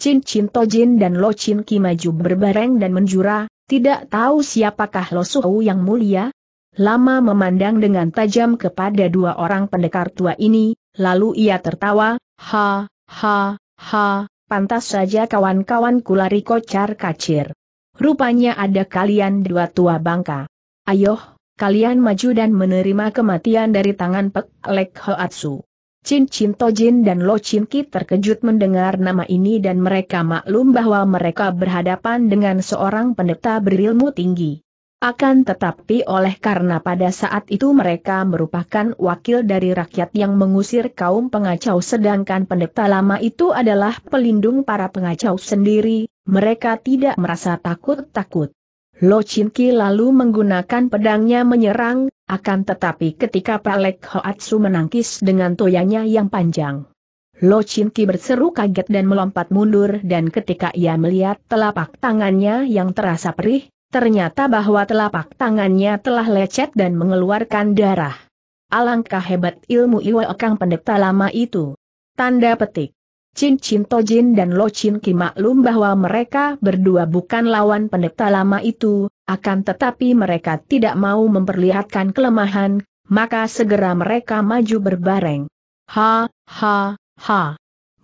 Chin Chin Jin dan Lo Chin Ki maju berbareng dan menjura, tidak tahu siapakah Lo Suhu yang mulia? Lama memandang dengan tajam kepada dua orang pendekar tua ini, lalu ia tertawa, ha, ha, ha, pantas saja kawan kawan kulari kocar kacir. Rupanya ada kalian dua tua bangka. Ayoh, kalian maju dan menerima kematian dari tangan Pek Lek Hoatsu. Chin Chin Tojin dan Lo Chin Ki terkejut mendengar nama ini dan mereka maklum bahwa mereka berhadapan dengan seorang pendeta berilmu tinggi. Akan tetapi oleh karena pada saat itu mereka merupakan wakil dari rakyat yang mengusir kaum pengacau sedangkan pendeta lama itu adalah pelindung para pengacau sendiri, mereka tidak merasa takut-takut. Lo Chin Ki lalu menggunakan pedangnya menyerang, akan tetapi ketika Palek Hoatsu menangkis dengan toyanya yang panjang. Lo Chin Ki berseru kaget dan melompat mundur dan ketika ia melihat telapak tangannya yang terasa perih, ternyata bahwa telapak tangannya telah lecet dan mengeluarkan darah. Alangkah hebat ilmu Iwa Kang pendeta lama itu. Tanda petik. Chin Chin Tojin dan Lo Chin Ki maklum bahwa mereka berdua bukan lawan pendeta lama itu, akan tetapi mereka tidak mau memperlihatkan kelemahan, maka segera mereka maju berbareng. Ha, ha, ha.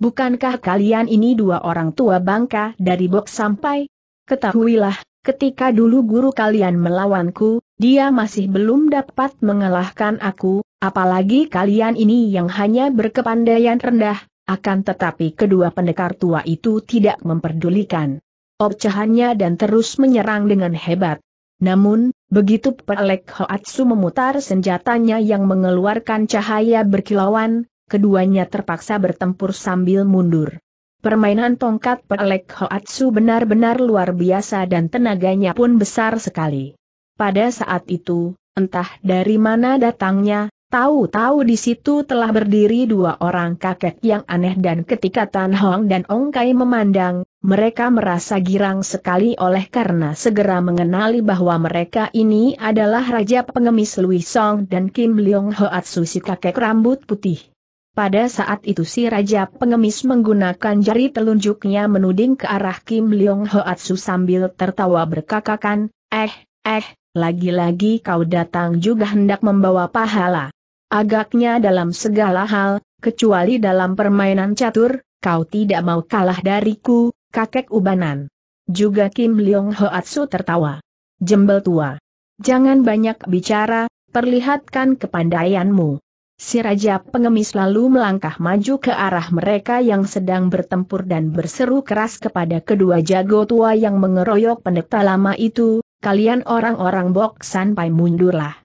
Bukankah kalian ini dua orang tua bangka dari bok sampai? Ketahuilah, ketika dulu guru kalian melawanku, dia masih belum dapat mengalahkan aku, apalagi kalian ini yang hanya berkepandaian rendah, akan tetapi kedua pendekar tua itu tidak memperdulikan obcahannya dan terus menyerang dengan hebat. Namun, begitu Pelek Hoatsu memutar senjatanya yang mengeluarkan cahaya berkilauan, keduanya terpaksa bertempur sambil mundur. Permainan tongkat Pelek Hoatsu benar-benar luar biasa dan tenaganya pun besar sekali. Pada saat itu, entah dari mana datangnya, Tahu-tahu di situ telah berdiri dua orang kakek yang aneh dan ketika Tan Hong dan Ong Kai memandang, mereka merasa girang sekali oleh karena segera mengenali bahwa mereka ini adalah Raja Pengemis Lui Song dan Kim Leong Hoatsu si kakek rambut putih. Pada saat itu si Raja Pengemis menggunakan jari telunjuknya menuding ke arah Kim Leong Su sambil tertawa berkakakan, eh, eh, lagi-lagi kau datang juga hendak membawa pahala. Agaknya dalam segala hal, kecuali dalam permainan catur, kau tidak mau kalah dariku, kakek ubanan. Juga Kim Leong Hoatsu tertawa. Jembel tua. Jangan banyak bicara, perlihatkan kepandaianmu. Si Raja Pengemis lalu melangkah maju ke arah mereka yang sedang bertempur dan berseru keras kepada kedua jago tua yang mengeroyok pendeta lama itu, kalian orang-orang boksan, pai mundurlah.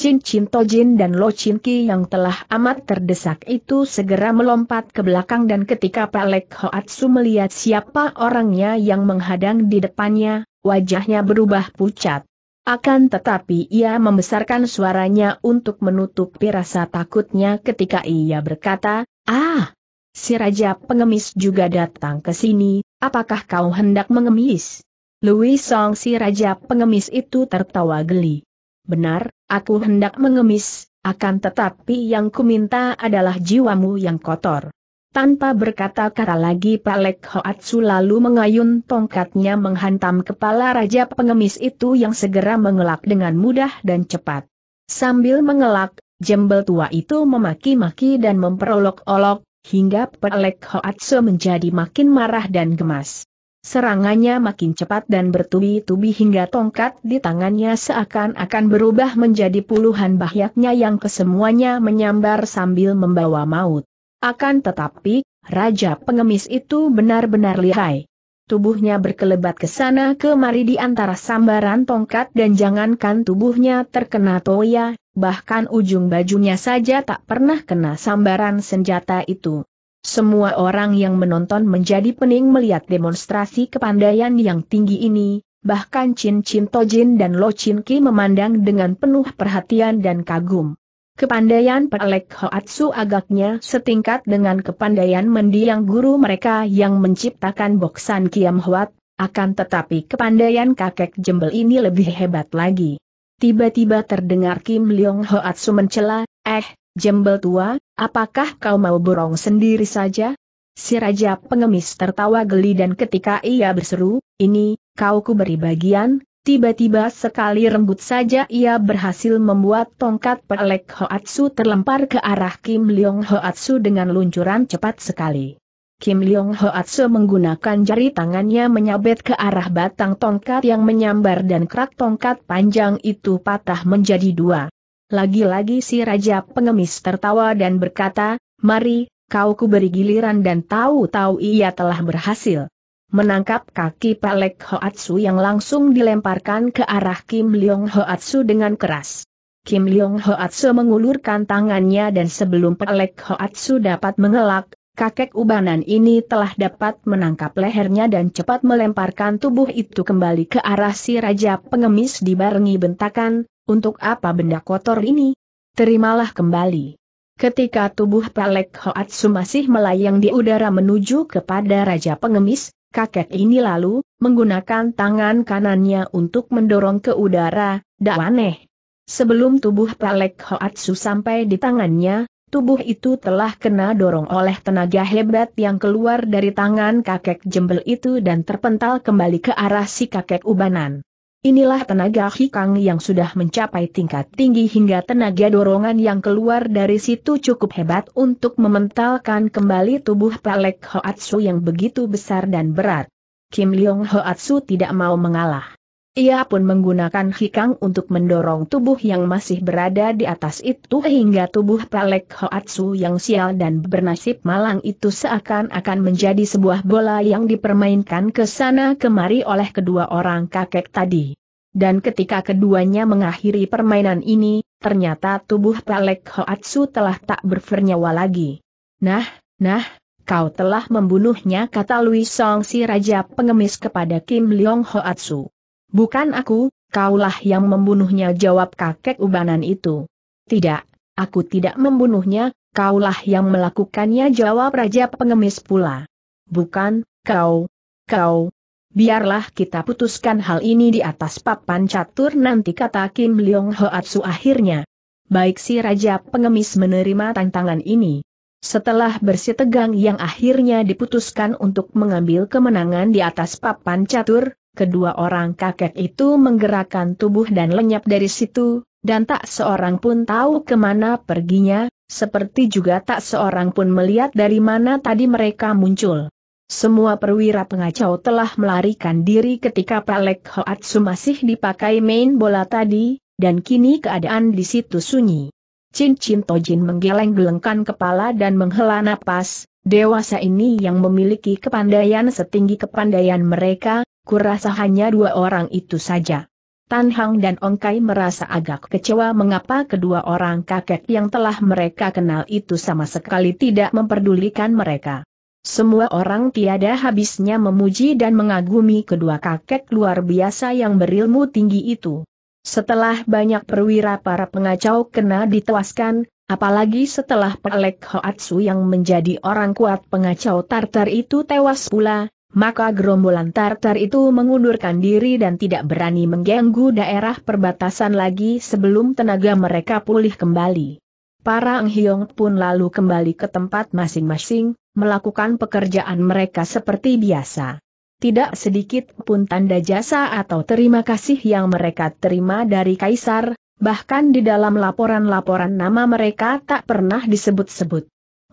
Chin Chin Tojin dan Lo Chin Ki yang telah amat terdesak itu segera melompat ke belakang dan ketika Pelek Hoatsu melihat siapa orangnya yang menghadang di depannya, wajahnya berubah pucat. Akan tetapi ia membesarkan suaranya untuk menutupi rasa takutnya ketika ia berkata, Ah! Si Raja Pengemis juga datang ke sini, apakah kau hendak mengemis? Louis Song si Raja Pengemis itu tertawa geli benar, aku hendak mengemis, akan tetapi yang kuminta adalah jiwamu yang kotor. Tanpa berkata-kata lagi Pak Lek Hoatsu lalu mengayun tongkatnya menghantam kepala Raja Pengemis itu yang segera mengelak dengan mudah dan cepat. Sambil mengelak, jembel tua itu memaki-maki dan memperolok-olok, hingga Pak Lek Hoatsu menjadi makin marah dan gemas. Serangannya makin cepat dan bertubi-tubi hingga tongkat di tangannya seakan-akan berubah menjadi puluhan bahyaknya yang kesemuanya menyambar sambil membawa maut. Akan tetapi, Raja Pengemis itu benar-benar lihai. Tubuhnya berkelebat ke sana kemari di antara sambaran tongkat dan jangankan tubuhnya terkena toya, bahkan ujung bajunya saja tak pernah kena sambaran senjata itu. Semua orang yang menonton menjadi pening melihat demonstrasi kepandaian yang tinggi ini, bahkan Chin Chin Tojin dan Lo Chin Ki memandang dengan penuh perhatian dan kagum. Kepandaian Pelek Hoatsu agaknya setingkat dengan kepandaian mendiang guru mereka yang menciptakan boksan Kiam Hoat, akan tetapi kepandaian kakek jembel ini lebih hebat lagi. Tiba-tiba terdengar Kim Leong Hoatsu mencela, eh, Jembel tua, apakah kau mau borong sendiri saja? Si Raja pengemis tertawa geli dan ketika ia berseru, ini, kau ku beri bagian, tiba-tiba sekali rembut saja ia berhasil membuat tongkat pelek Hoatsu terlempar ke arah Kim Leong Hoatsu dengan luncuran cepat sekali. Kim Leong Hoatsu menggunakan jari tangannya menyabet ke arah batang tongkat yang menyambar dan kerak tongkat panjang itu patah menjadi dua. Lagi-lagi si Raja Pengemis tertawa dan berkata, Mari, kau kuberi giliran dan tahu-tahu ia telah berhasil. Menangkap kaki pelek Hoatsu yang langsung dilemparkan ke arah Kim Leong Hoatsu dengan keras. Kim Leong Hoatsu mengulurkan tangannya dan sebelum pelek Hoatsu dapat mengelak, kakek ubanan ini telah dapat menangkap lehernya dan cepat melemparkan tubuh itu kembali ke arah si Raja Pengemis dibarengi bentakan, untuk apa benda kotor ini? Terimalah kembali. Ketika tubuh Pelek Hoatsu masih melayang di udara menuju kepada Raja Pengemis, kakek ini lalu, menggunakan tangan kanannya untuk mendorong ke udara, aneh. Sebelum tubuh Pelek Hoatsu sampai di tangannya, tubuh itu telah kena dorong oleh tenaga hebat yang keluar dari tangan kakek jembel itu dan terpental kembali ke arah si kakek ubanan. Inilah tenaga hikang yang sudah mencapai tingkat tinggi hingga tenaga dorongan yang keluar dari situ cukup hebat untuk mementalkan kembali tubuh Pelek Hoatsu yang begitu besar dan berat. Kim Leong Hoatsu tidak mau mengalah. Ia pun menggunakan hikang untuk mendorong tubuh yang masih berada di atas itu hingga tubuh pralek Hoatsu yang sial dan bernasib malang itu seakan-akan menjadi sebuah bola yang dipermainkan ke sana kemari oleh kedua orang kakek tadi. Dan ketika keduanya mengakhiri permainan ini, ternyata tubuh pralek Hoatsu telah tak bernyawa lagi. Nah, nah, kau telah membunuhnya kata Lui Song si Raja Pengemis kepada Kim Leong Hoatsu. Bukan aku, kaulah yang membunuhnya jawab kakek ubanan itu. Tidak, aku tidak membunuhnya, kaulah yang melakukannya jawab raja pengemis pula. Bukan, kau, kau. Biarlah kita putuskan hal ini di atas papan catur nanti kata Kim Leong Hoatsu akhirnya. Baik si Raja Pengemis menerima tantangan ini. Setelah bersitegang yang akhirnya diputuskan untuk mengambil kemenangan di atas papan catur, kedua orang kakek itu menggerakkan tubuh dan lenyap dari situ, dan tak seorang pun tahu kemana perginya, seperti juga tak seorang pun melihat dari mana tadi mereka muncul. Semua perwira pengacau telah melarikan diri ketika Palek Hoatsu masih dipakai main bola tadi, dan kini keadaan di situ sunyi. Cincin Tojin menggeleng-gelengkan kepala dan menghela napas, dewasa ini yang memiliki kepandaian setinggi kepandaian mereka, kurasa hanya dua orang itu saja. Tan Hang dan Ong Kai merasa agak kecewa mengapa kedua orang kakek yang telah mereka kenal itu sama sekali tidak memperdulikan mereka. Semua orang tiada habisnya memuji dan mengagumi kedua kakek luar biasa yang berilmu tinggi itu. Setelah banyak perwira para pengacau kena ditewaskan, Apalagi setelah Pelek Hoatsu yang menjadi orang kuat pengacau Tartar itu tewas pula, maka gerombolan Tartar itu mengundurkan diri dan tidak berani mengganggu daerah perbatasan lagi sebelum tenaga mereka pulih kembali. Para anghyong pun lalu kembali ke tempat masing-masing, melakukan pekerjaan mereka seperti biasa. Tidak sedikit pun tanda jasa atau terima kasih yang mereka terima dari Kaisar, bahkan di dalam laporan-laporan nama mereka tak pernah disebut-sebut.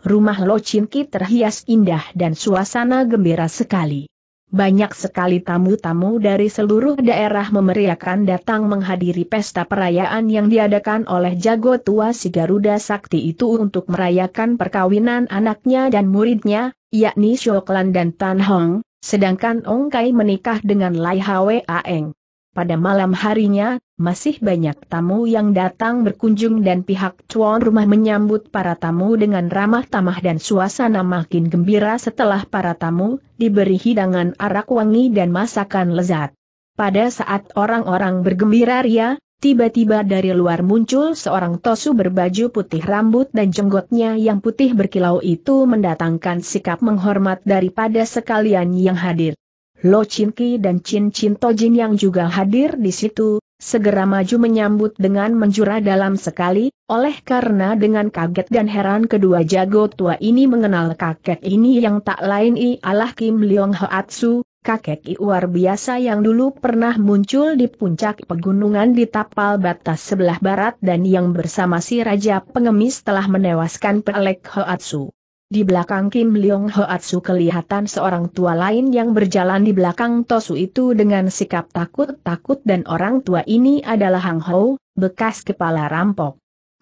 Rumah Lo Ki terhias indah dan suasana gembira sekali. Banyak sekali tamu-tamu dari seluruh daerah memeriahkan datang menghadiri pesta perayaan yang diadakan oleh jago tua si Garuda Sakti itu untuk merayakan perkawinan anaknya dan muridnya, yakni Shoklan dan Tan Hong, sedangkan Ong Kai menikah dengan Lai Hwe Aeng. Pada malam harinya, masih banyak tamu yang datang berkunjung dan pihak tuan rumah menyambut para tamu dengan ramah tamah dan suasana makin gembira setelah para tamu diberi hidangan arak wangi dan masakan lezat. Pada saat orang-orang bergembira ria, tiba-tiba dari luar muncul seorang tosu berbaju putih rambut dan jenggotnya yang putih berkilau itu mendatangkan sikap menghormat daripada sekalian yang hadir. Lo Chin Ki dan Chin Chin Tojin yang juga hadir di situ, segera maju menyambut dengan menjura dalam sekali, oleh karena dengan kaget dan heran kedua jago tua ini mengenal kakek ini yang tak lain ialah Kim Leong Hoatsu, kakek luar biasa yang dulu pernah muncul di puncak pegunungan di tapal batas sebelah barat dan yang bersama si Raja Pengemis telah menewaskan Pelek Hoatsu. Di belakang Kim Leong Hoatsu kelihatan seorang tua lain yang berjalan di belakang Tosu itu dengan sikap takut-takut dan orang tua ini adalah Hang Ho, bekas kepala rampok.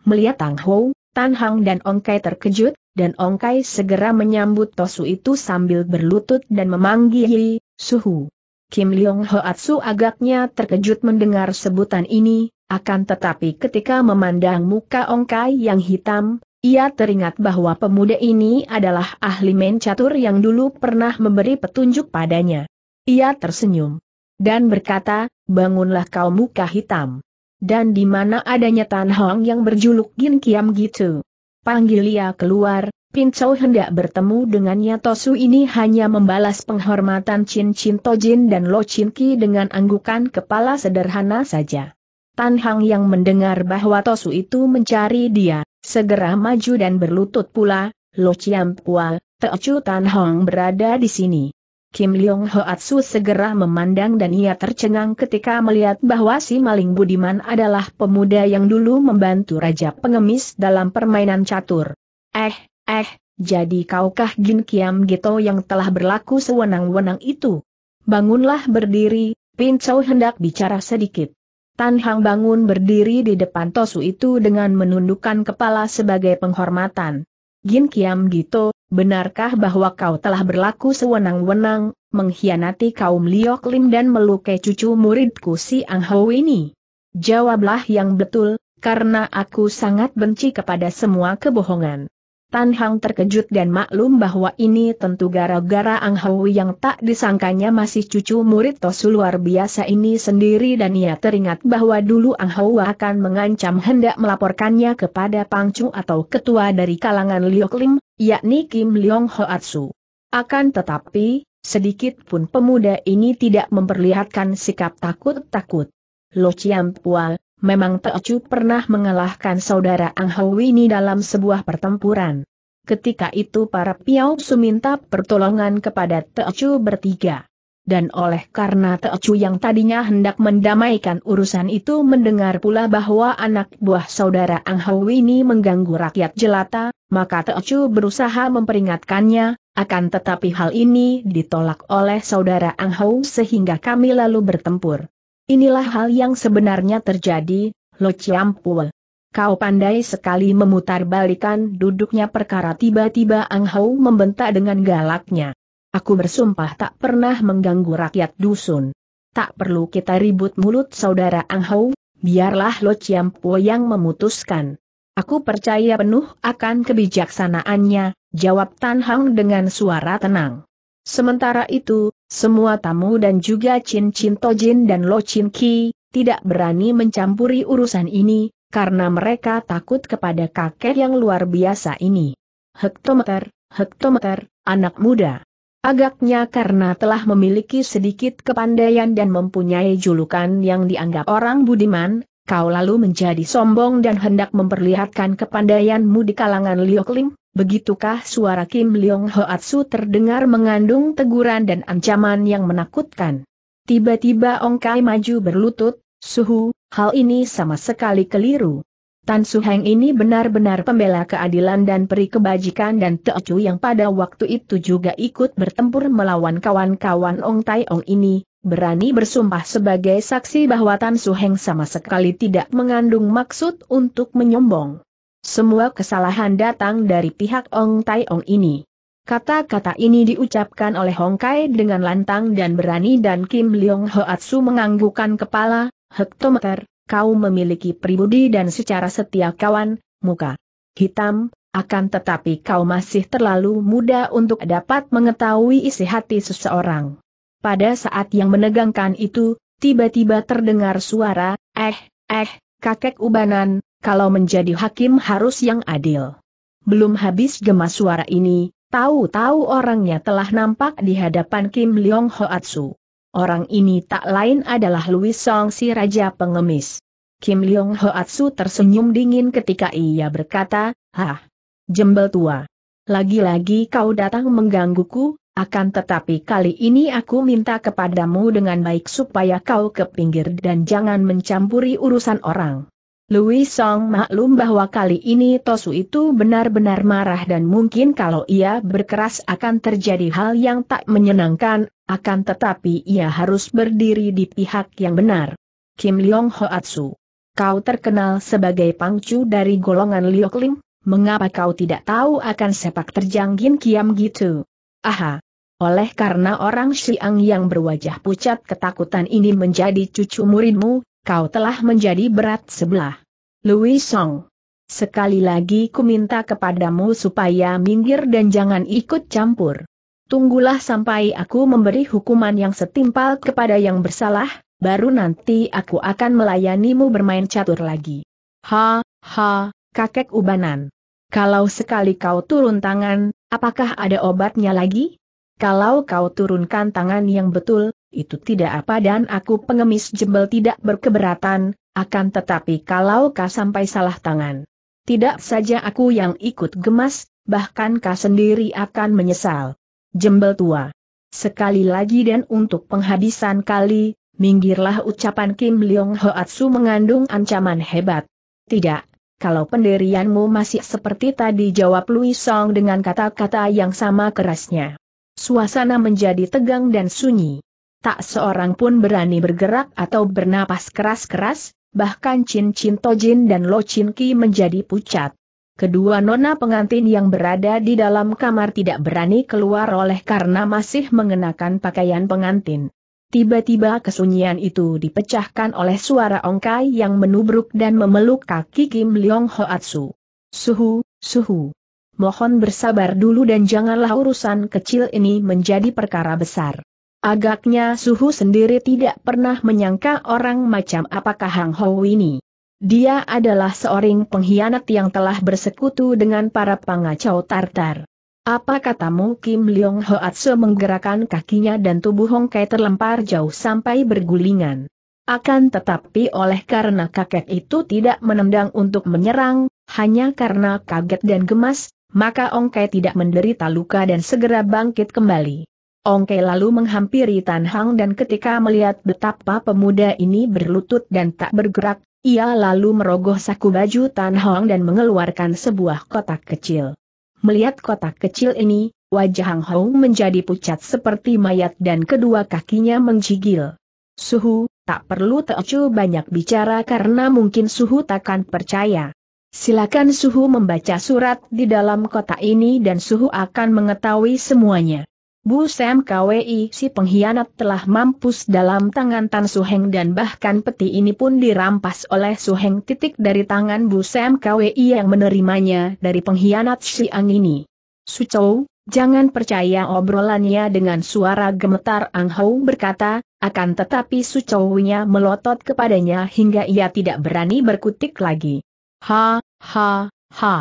Melihat Hang Ho, Tan Hang dan Ong Kai terkejut, dan Ong Kai segera menyambut Tosu itu sambil berlutut dan memanggil, Suhu. Kim Leong Hoatsu agaknya terkejut mendengar sebutan ini, akan tetapi ketika memandang muka Ong Kai yang hitam, ia teringat bahwa pemuda ini adalah ahli main catur yang dulu pernah memberi petunjuk padanya. Ia tersenyum. Dan berkata, bangunlah kau muka hitam. Dan di mana adanya Tan Hong yang berjuluk Gin Kiam gitu. Panggil ia keluar, Pincau hendak bertemu dengannya Tosu ini hanya membalas penghormatan Chin Chin Tojin dan Lo Chin Ki dengan anggukan kepala sederhana saja. Tan Hang yang mendengar bahwa Tosu itu mencari dia, Segera maju dan berlutut pula, Lo Chiam Pua, Teocu Tan Hong berada di sini. Kim Leong Hoatsu segera memandang dan ia tercengang ketika melihat bahwa si maling Budiman adalah pemuda yang dulu membantu Raja Pengemis dalam permainan catur. Eh, eh, jadi kaukah Gin Kiam Gito yang telah berlaku sewenang-wenang itu? Bangunlah berdiri, Chow hendak bicara sedikit. Tan Hang bangun berdiri di depan Tosu itu dengan menundukkan kepala sebagai penghormatan. Gin Kiam Gito, benarkah bahwa kau telah berlaku sewenang-wenang, mengkhianati kaum Liok Lim dan melukai cucu muridku si Ang Ho ini? Jawablah yang betul, karena aku sangat benci kepada semua kebohongan. Tan Hang terkejut dan maklum bahwa ini tentu gara-gara Ang Hui yang tak disangkanya masih cucu murid Tosu luar biasa ini sendiri dan ia teringat bahwa dulu Ang Hui akan mengancam hendak melaporkannya kepada Pang Chu atau ketua dari kalangan Liok Lim, yakni Kim Leong Hoatsu. Akan tetapi, sedikit pun pemuda ini tidak memperlihatkan sikap takut-takut. Lo Chiam Pual, memang Teochu pernah mengalahkan saudara Ang ini dalam sebuah pertempuran. Ketika itu para Piao Su minta pertolongan kepada Teochu bertiga. Dan oleh karena Teochu yang tadinya hendak mendamaikan urusan itu mendengar pula bahwa anak buah saudara Ang ini mengganggu rakyat jelata, maka Teochu berusaha memperingatkannya, akan tetapi hal ini ditolak oleh saudara Ang Hau sehingga kami lalu bertempur. Inilah hal yang sebenarnya terjadi, Lo Chiampul. Kau pandai sekali memutar balikan duduknya perkara tiba-tiba Ang Hao membentak dengan galaknya. Aku bersumpah tak pernah mengganggu rakyat dusun. Tak perlu kita ribut mulut saudara Ang Hao, biarlah Lo Chiampul yang memutuskan. Aku percaya penuh akan kebijaksanaannya, jawab Tan Hang dengan suara tenang. Sementara itu, semua tamu dan juga Chin Chin Tojin dan Lo Chin Ki, tidak berani mencampuri urusan ini, karena mereka takut kepada kakek yang luar biasa ini. Hektometer, hektometer, anak muda. Agaknya karena telah memiliki sedikit kepandaian dan mempunyai julukan yang dianggap orang budiman, kau lalu menjadi sombong dan hendak memperlihatkan kepandaianmu di kalangan Liokling? Begitukah suara Kim Leong Hoatsu terdengar mengandung teguran dan ancaman yang menakutkan. Tiba-tiba Ong Kai maju berlutut, Suhu, hal ini sama sekali keliru. Tan Su Heng ini benar-benar pembela keadilan dan peri kebajikan dan Teocu yang pada waktu itu juga ikut bertempur melawan kawan-kawan Ong Tai Ong ini, berani bersumpah sebagai saksi bahwa Tan Su Heng sama sekali tidak mengandung maksud untuk menyombong. Semua kesalahan datang dari pihak Ong Tai Ong ini. Kata-kata ini diucapkan oleh Hong Kai dengan lantang dan berani dan Kim Leong Hoatsu menganggukan kepala, hektometer, kau memiliki pribudi dan secara setia kawan, muka hitam, akan tetapi kau masih terlalu muda untuk dapat mengetahui isi hati seseorang. Pada saat yang menegangkan itu, tiba-tiba terdengar suara, eh, eh, kakek ubanan, kalau menjadi hakim harus yang adil. Belum habis gemas suara ini, tahu-tahu orangnya telah nampak di hadapan Kim Leong Hoatsu. Orang ini tak lain adalah Louis Song si Raja Pengemis. Kim Leong Hoatsu tersenyum dingin ketika ia berkata, Hah, jembel tua. Lagi-lagi kau datang menggangguku, akan tetapi kali ini aku minta kepadamu dengan baik supaya kau ke pinggir dan jangan mencampuri urusan orang. Louis Song maklum bahwa kali ini Tosu itu benar-benar marah dan mungkin kalau ia berkeras akan terjadi hal yang tak menyenangkan, akan tetapi ia harus berdiri di pihak yang benar. Kim Leong Hoatsu. Kau terkenal sebagai pangcu dari golongan Liok Lim, mengapa kau tidak tahu akan sepak terjang Gin Kiam gitu? Aha. Oleh karena orang Siang yang berwajah pucat ketakutan ini menjadi cucu muridmu, kau telah menjadi berat sebelah. Louis Song. Sekali lagi ku minta kepadamu supaya minggir dan jangan ikut campur. Tunggulah sampai aku memberi hukuman yang setimpal kepada yang bersalah, baru nanti aku akan melayanimu bermain catur lagi. Ha, ha, kakek ubanan. Kalau sekali kau turun tangan, apakah ada obatnya lagi? Kalau kau turunkan tangan yang betul, itu tidak apa dan aku pengemis jembel tidak berkeberatan, akan tetapi kalau kau sampai salah tangan. Tidak saja aku yang ikut gemas, bahkan kau sendiri akan menyesal. Jembel tua. Sekali lagi dan untuk penghabisan kali, minggirlah ucapan Kim Leong Hoatsu mengandung ancaman hebat. Tidak, kalau pendirianmu masih seperti tadi jawab Louis Song dengan kata-kata yang sama kerasnya. Suasana menjadi tegang dan sunyi tak seorang pun berani bergerak atau bernapas keras-keras, bahkan Chin Chin Tojin dan Lo Chin Ki menjadi pucat. Kedua nona pengantin yang berada di dalam kamar tidak berani keluar oleh karena masih mengenakan pakaian pengantin. Tiba-tiba kesunyian itu dipecahkan oleh suara ongkai yang menubruk dan memeluk kaki Kim Leong Hoatsu. Suhu, suhu. Mohon bersabar dulu dan janganlah urusan kecil ini menjadi perkara besar. Agaknya Suhu sendiri tidak pernah menyangka orang macam apakah Hang Hou ini. Dia adalah seorang pengkhianat yang telah bersekutu dengan para pengacau Tartar. Apa katamu Kim Leong Hoatse menggerakkan kakinya dan tubuh Hong Kai terlempar jauh sampai bergulingan. Akan tetapi oleh karena kakek itu tidak menendang untuk menyerang, hanya karena kaget dan gemas, maka Ong Kai tidak menderita luka dan segera bangkit kembali. Kei lalu menghampiri Tan Hang dan ketika melihat betapa pemuda ini berlutut dan tak bergerak, ia lalu merogoh saku baju Tan Hang dan mengeluarkan sebuah kotak kecil. Melihat kotak kecil ini, wajah Hang Hong menjadi pucat seperti mayat dan kedua kakinya menggigil. Suhu, tak perlu Teocu banyak bicara karena mungkin Suhu takkan percaya. Silakan Suhu membaca surat di dalam kotak ini dan Suhu akan mengetahui semuanya. Bu Sam Kwi si pengkhianat telah mampus dalam tangan Tan Heng dan bahkan peti ini pun dirampas oleh Su Heng. titik dari tangan Bu Sam Kwi yang menerimanya dari pengkhianat Ang ini. Sucou, jangan percaya obrolannya dengan suara gemetar Ang Hou berkata, akan tetapi Su Chou-nya melotot kepadanya hingga ia tidak berani berkutik lagi. Ha, ha, ha.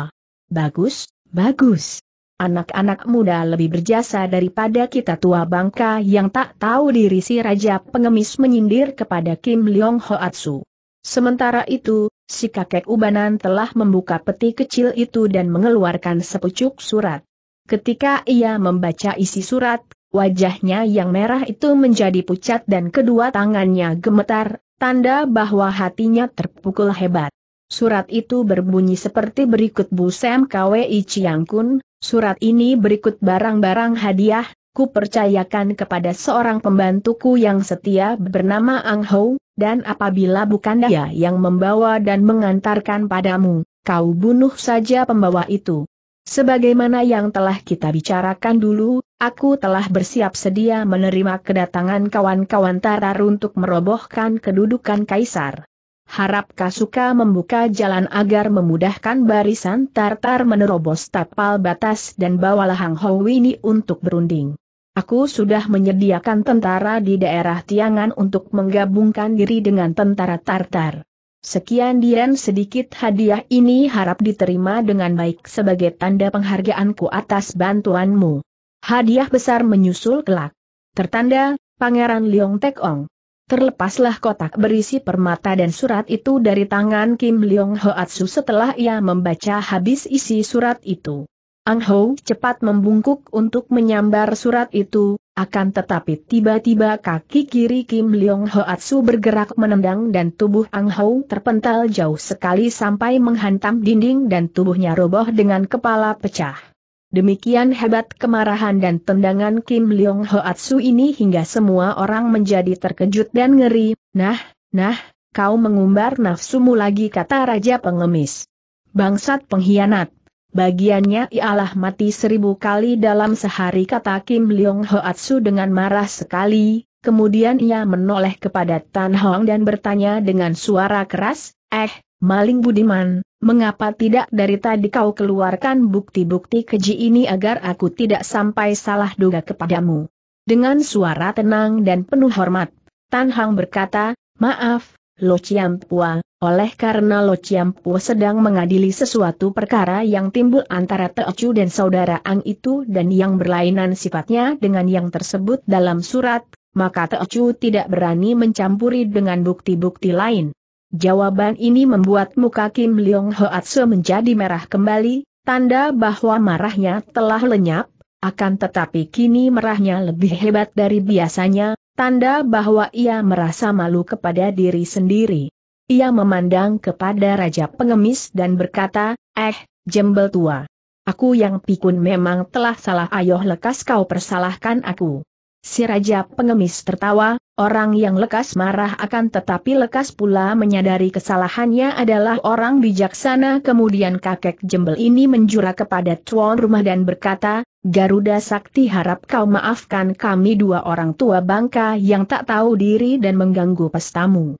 Bagus, bagus. Anak-anak muda lebih berjasa daripada kita tua bangka yang tak tahu diri si Raja Pengemis menyindir kepada Kim Leong Hoatsu. Sementara itu, si kakek ubanan telah membuka peti kecil itu dan mengeluarkan sepucuk surat. Ketika ia membaca isi surat, wajahnya yang merah itu menjadi pucat dan kedua tangannya gemetar, tanda bahwa hatinya terpukul hebat. Surat itu berbunyi seperti berikut Bu Sam KWI Chiang Kun, Surat ini berikut barang-barang hadiah, ku percayakan kepada seorang pembantuku yang setia bernama Ang Ho, dan apabila bukan dia yang membawa dan mengantarkan padamu, kau bunuh saja pembawa itu. Sebagaimana yang telah kita bicarakan dulu, aku telah bersiap sedia menerima kedatangan kawan-kawan Tarar untuk merobohkan kedudukan Kaisar. Harap Kasuka membuka jalan agar memudahkan barisan Tartar menerobos tapal batas dan bawalah Hang Howini untuk berunding. Aku sudah menyediakan tentara di daerah Tiangan untuk menggabungkan diri dengan tentara Tartar. Sekian dian sedikit hadiah ini harap diterima dengan baik sebagai tanda penghargaanku atas bantuanmu. Hadiah besar menyusul kelak. Tertanda, Pangeran Liong Tekong. Terlepaslah kotak berisi permata dan surat itu dari tangan Kim Leong Hoatsu setelah ia membaca habis isi surat itu. Ang Ho cepat membungkuk untuk menyambar surat itu, akan tetapi tiba-tiba kaki kiri Kim Leong Hoatsu bergerak menendang dan tubuh Ang Ho terpental jauh sekali sampai menghantam dinding dan tubuhnya roboh dengan kepala pecah. Demikian hebat kemarahan dan tendangan Kim Leong Hoatsu ini hingga semua orang menjadi terkejut dan ngeri. Nah, nah, kau mengumbar nafsumu lagi kata Raja Pengemis. Bangsat pengkhianat. Bagiannya ialah mati seribu kali dalam sehari kata Kim Leong Hoatsu dengan marah sekali. Kemudian ia menoleh kepada Tan Hong dan bertanya dengan suara keras, Eh, maling budiman, mengapa tidak dari tadi kau keluarkan bukti-bukti keji ini agar aku tidak sampai salah duga kepadamu? Dengan suara tenang dan penuh hormat, Tan Hang berkata, maaf, Lo Chiampua, oleh karena Lo Chiampua sedang mengadili sesuatu perkara yang timbul antara Teocu dan saudara Ang itu dan yang berlainan sifatnya dengan yang tersebut dalam surat, maka Teocu tidak berani mencampuri dengan bukti-bukti lain. Jawaban ini membuat muka Kim Leong Hoatse menjadi merah kembali, tanda bahwa marahnya telah lenyap, akan tetapi kini marahnya lebih hebat dari biasanya, tanda bahwa ia merasa malu kepada diri sendiri. Ia memandang kepada Raja Pengemis dan berkata, Eh, jembel tua. Aku yang pikun memang telah salah ayoh lekas kau persalahkan aku. Si Raja Pengemis tertawa, orang yang lekas marah akan tetapi lekas pula menyadari kesalahannya adalah orang bijaksana. Kemudian kakek jembel ini menjura kepada tuan rumah dan berkata, Garuda Sakti harap kau maafkan kami dua orang tua bangka yang tak tahu diri dan mengganggu pestamu.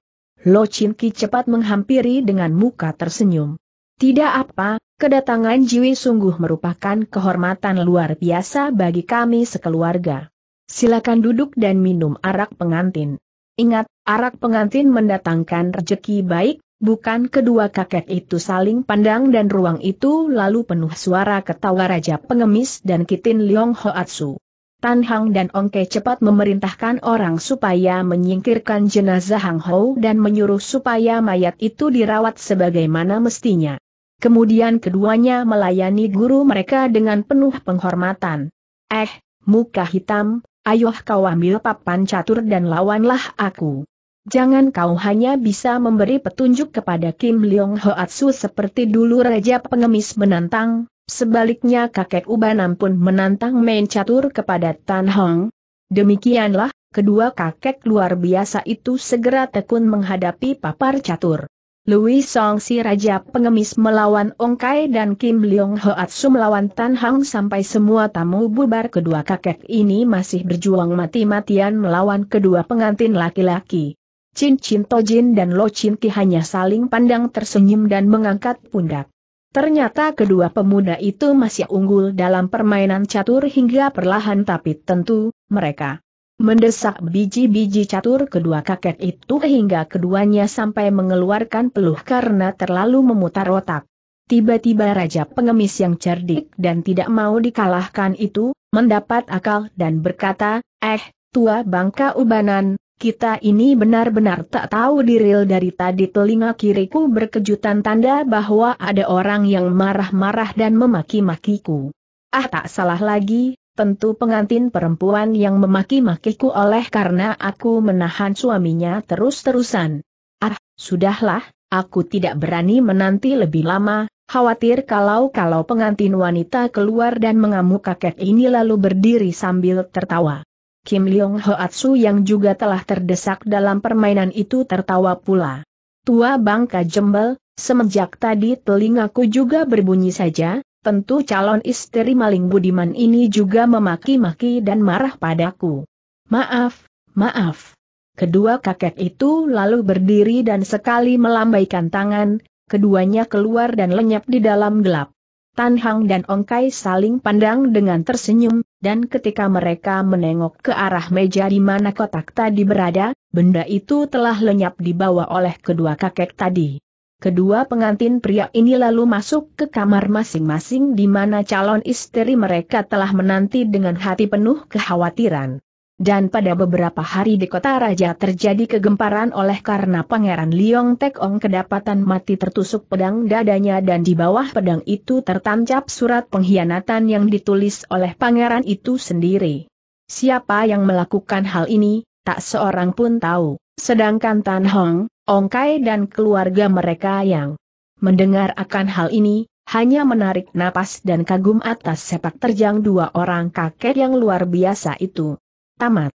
Lo Chin Ki cepat menghampiri dengan muka tersenyum. Tidak apa, kedatangan Jiwi sungguh merupakan kehormatan luar biasa bagi kami sekeluarga. Silakan duduk dan minum arak pengantin. Ingat, arak pengantin mendatangkan rejeki baik, bukan kedua kakek itu saling pandang dan ruang itu lalu penuh suara ketawa Raja Pengemis dan Kitin Liong Hoatsu. Tan Hang dan Ongke cepat memerintahkan orang supaya menyingkirkan jenazah Hang ho dan menyuruh supaya mayat itu dirawat sebagaimana mestinya. Kemudian keduanya melayani guru mereka dengan penuh penghormatan. Eh, muka hitam, Ayuh kau ambil papan catur dan lawanlah aku. Jangan kau hanya bisa memberi petunjuk kepada Kim Leong Hoatsu seperti dulu Raja Pengemis menantang, sebaliknya kakek Ubanam pun menantang main catur kepada Tan Hong. Demikianlah, kedua kakek luar biasa itu segera tekun menghadapi papar catur. Louis Song si Raja Pengemis melawan Ong Kai dan Kim Leong Hoat Su melawan Tan Hang sampai semua tamu bubar kedua kakek ini masih berjuang mati-matian melawan kedua pengantin laki-laki. Chin Chin Tojin dan Lo Chin Ki hanya saling pandang tersenyum dan mengangkat pundak. Ternyata kedua pemuda itu masih unggul dalam permainan catur hingga perlahan tapi tentu, mereka Mendesak biji-biji catur kedua kakek itu hingga keduanya sampai mengeluarkan peluh karena terlalu memutar otak. Tiba-tiba Raja Pengemis yang cerdik dan tidak mau dikalahkan itu, mendapat akal dan berkata, Eh, tua bangka ubanan, kita ini benar-benar tak tahu diril dari tadi telinga kiriku berkejutan tanda bahwa ada orang yang marah-marah dan memaki-makiku. Ah tak salah lagi, tentu pengantin perempuan yang memaki-makiku oleh karena aku menahan suaminya terus-terusan. Ah, sudahlah, aku tidak berani menanti lebih lama, khawatir kalau-kalau pengantin wanita keluar dan mengamuk kakek ini lalu berdiri sambil tertawa. Kim Leong Hoatsu yang juga telah terdesak dalam permainan itu tertawa pula. Tua bangka jembel, semenjak tadi telingaku juga berbunyi saja, tentu calon istri maling budiman ini juga memaki-maki dan marah padaku. Maaf, maaf. Kedua kakek itu lalu berdiri dan sekali melambaikan tangan, keduanya keluar dan lenyap di dalam gelap. Tan Hang dan Ong Kai saling pandang dengan tersenyum, dan ketika mereka menengok ke arah meja di mana kotak tadi berada, benda itu telah lenyap dibawa oleh kedua kakek tadi. Kedua pengantin pria ini lalu masuk ke kamar masing-masing di mana calon istri mereka telah menanti dengan hati penuh kekhawatiran. Dan pada beberapa hari di kota raja terjadi kegemparan oleh karena pangeran Liong Tek Ong kedapatan mati tertusuk pedang dadanya dan di bawah pedang itu tertancap surat pengkhianatan yang ditulis oleh pangeran itu sendiri. Siapa yang melakukan hal ini? tak seorang pun tahu. Sedangkan Tan Hong, Ong Kai dan keluarga mereka yang mendengar akan hal ini, hanya menarik napas dan kagum atas sepak terjang dua orang kakek yang luar biasa itu. Tamat.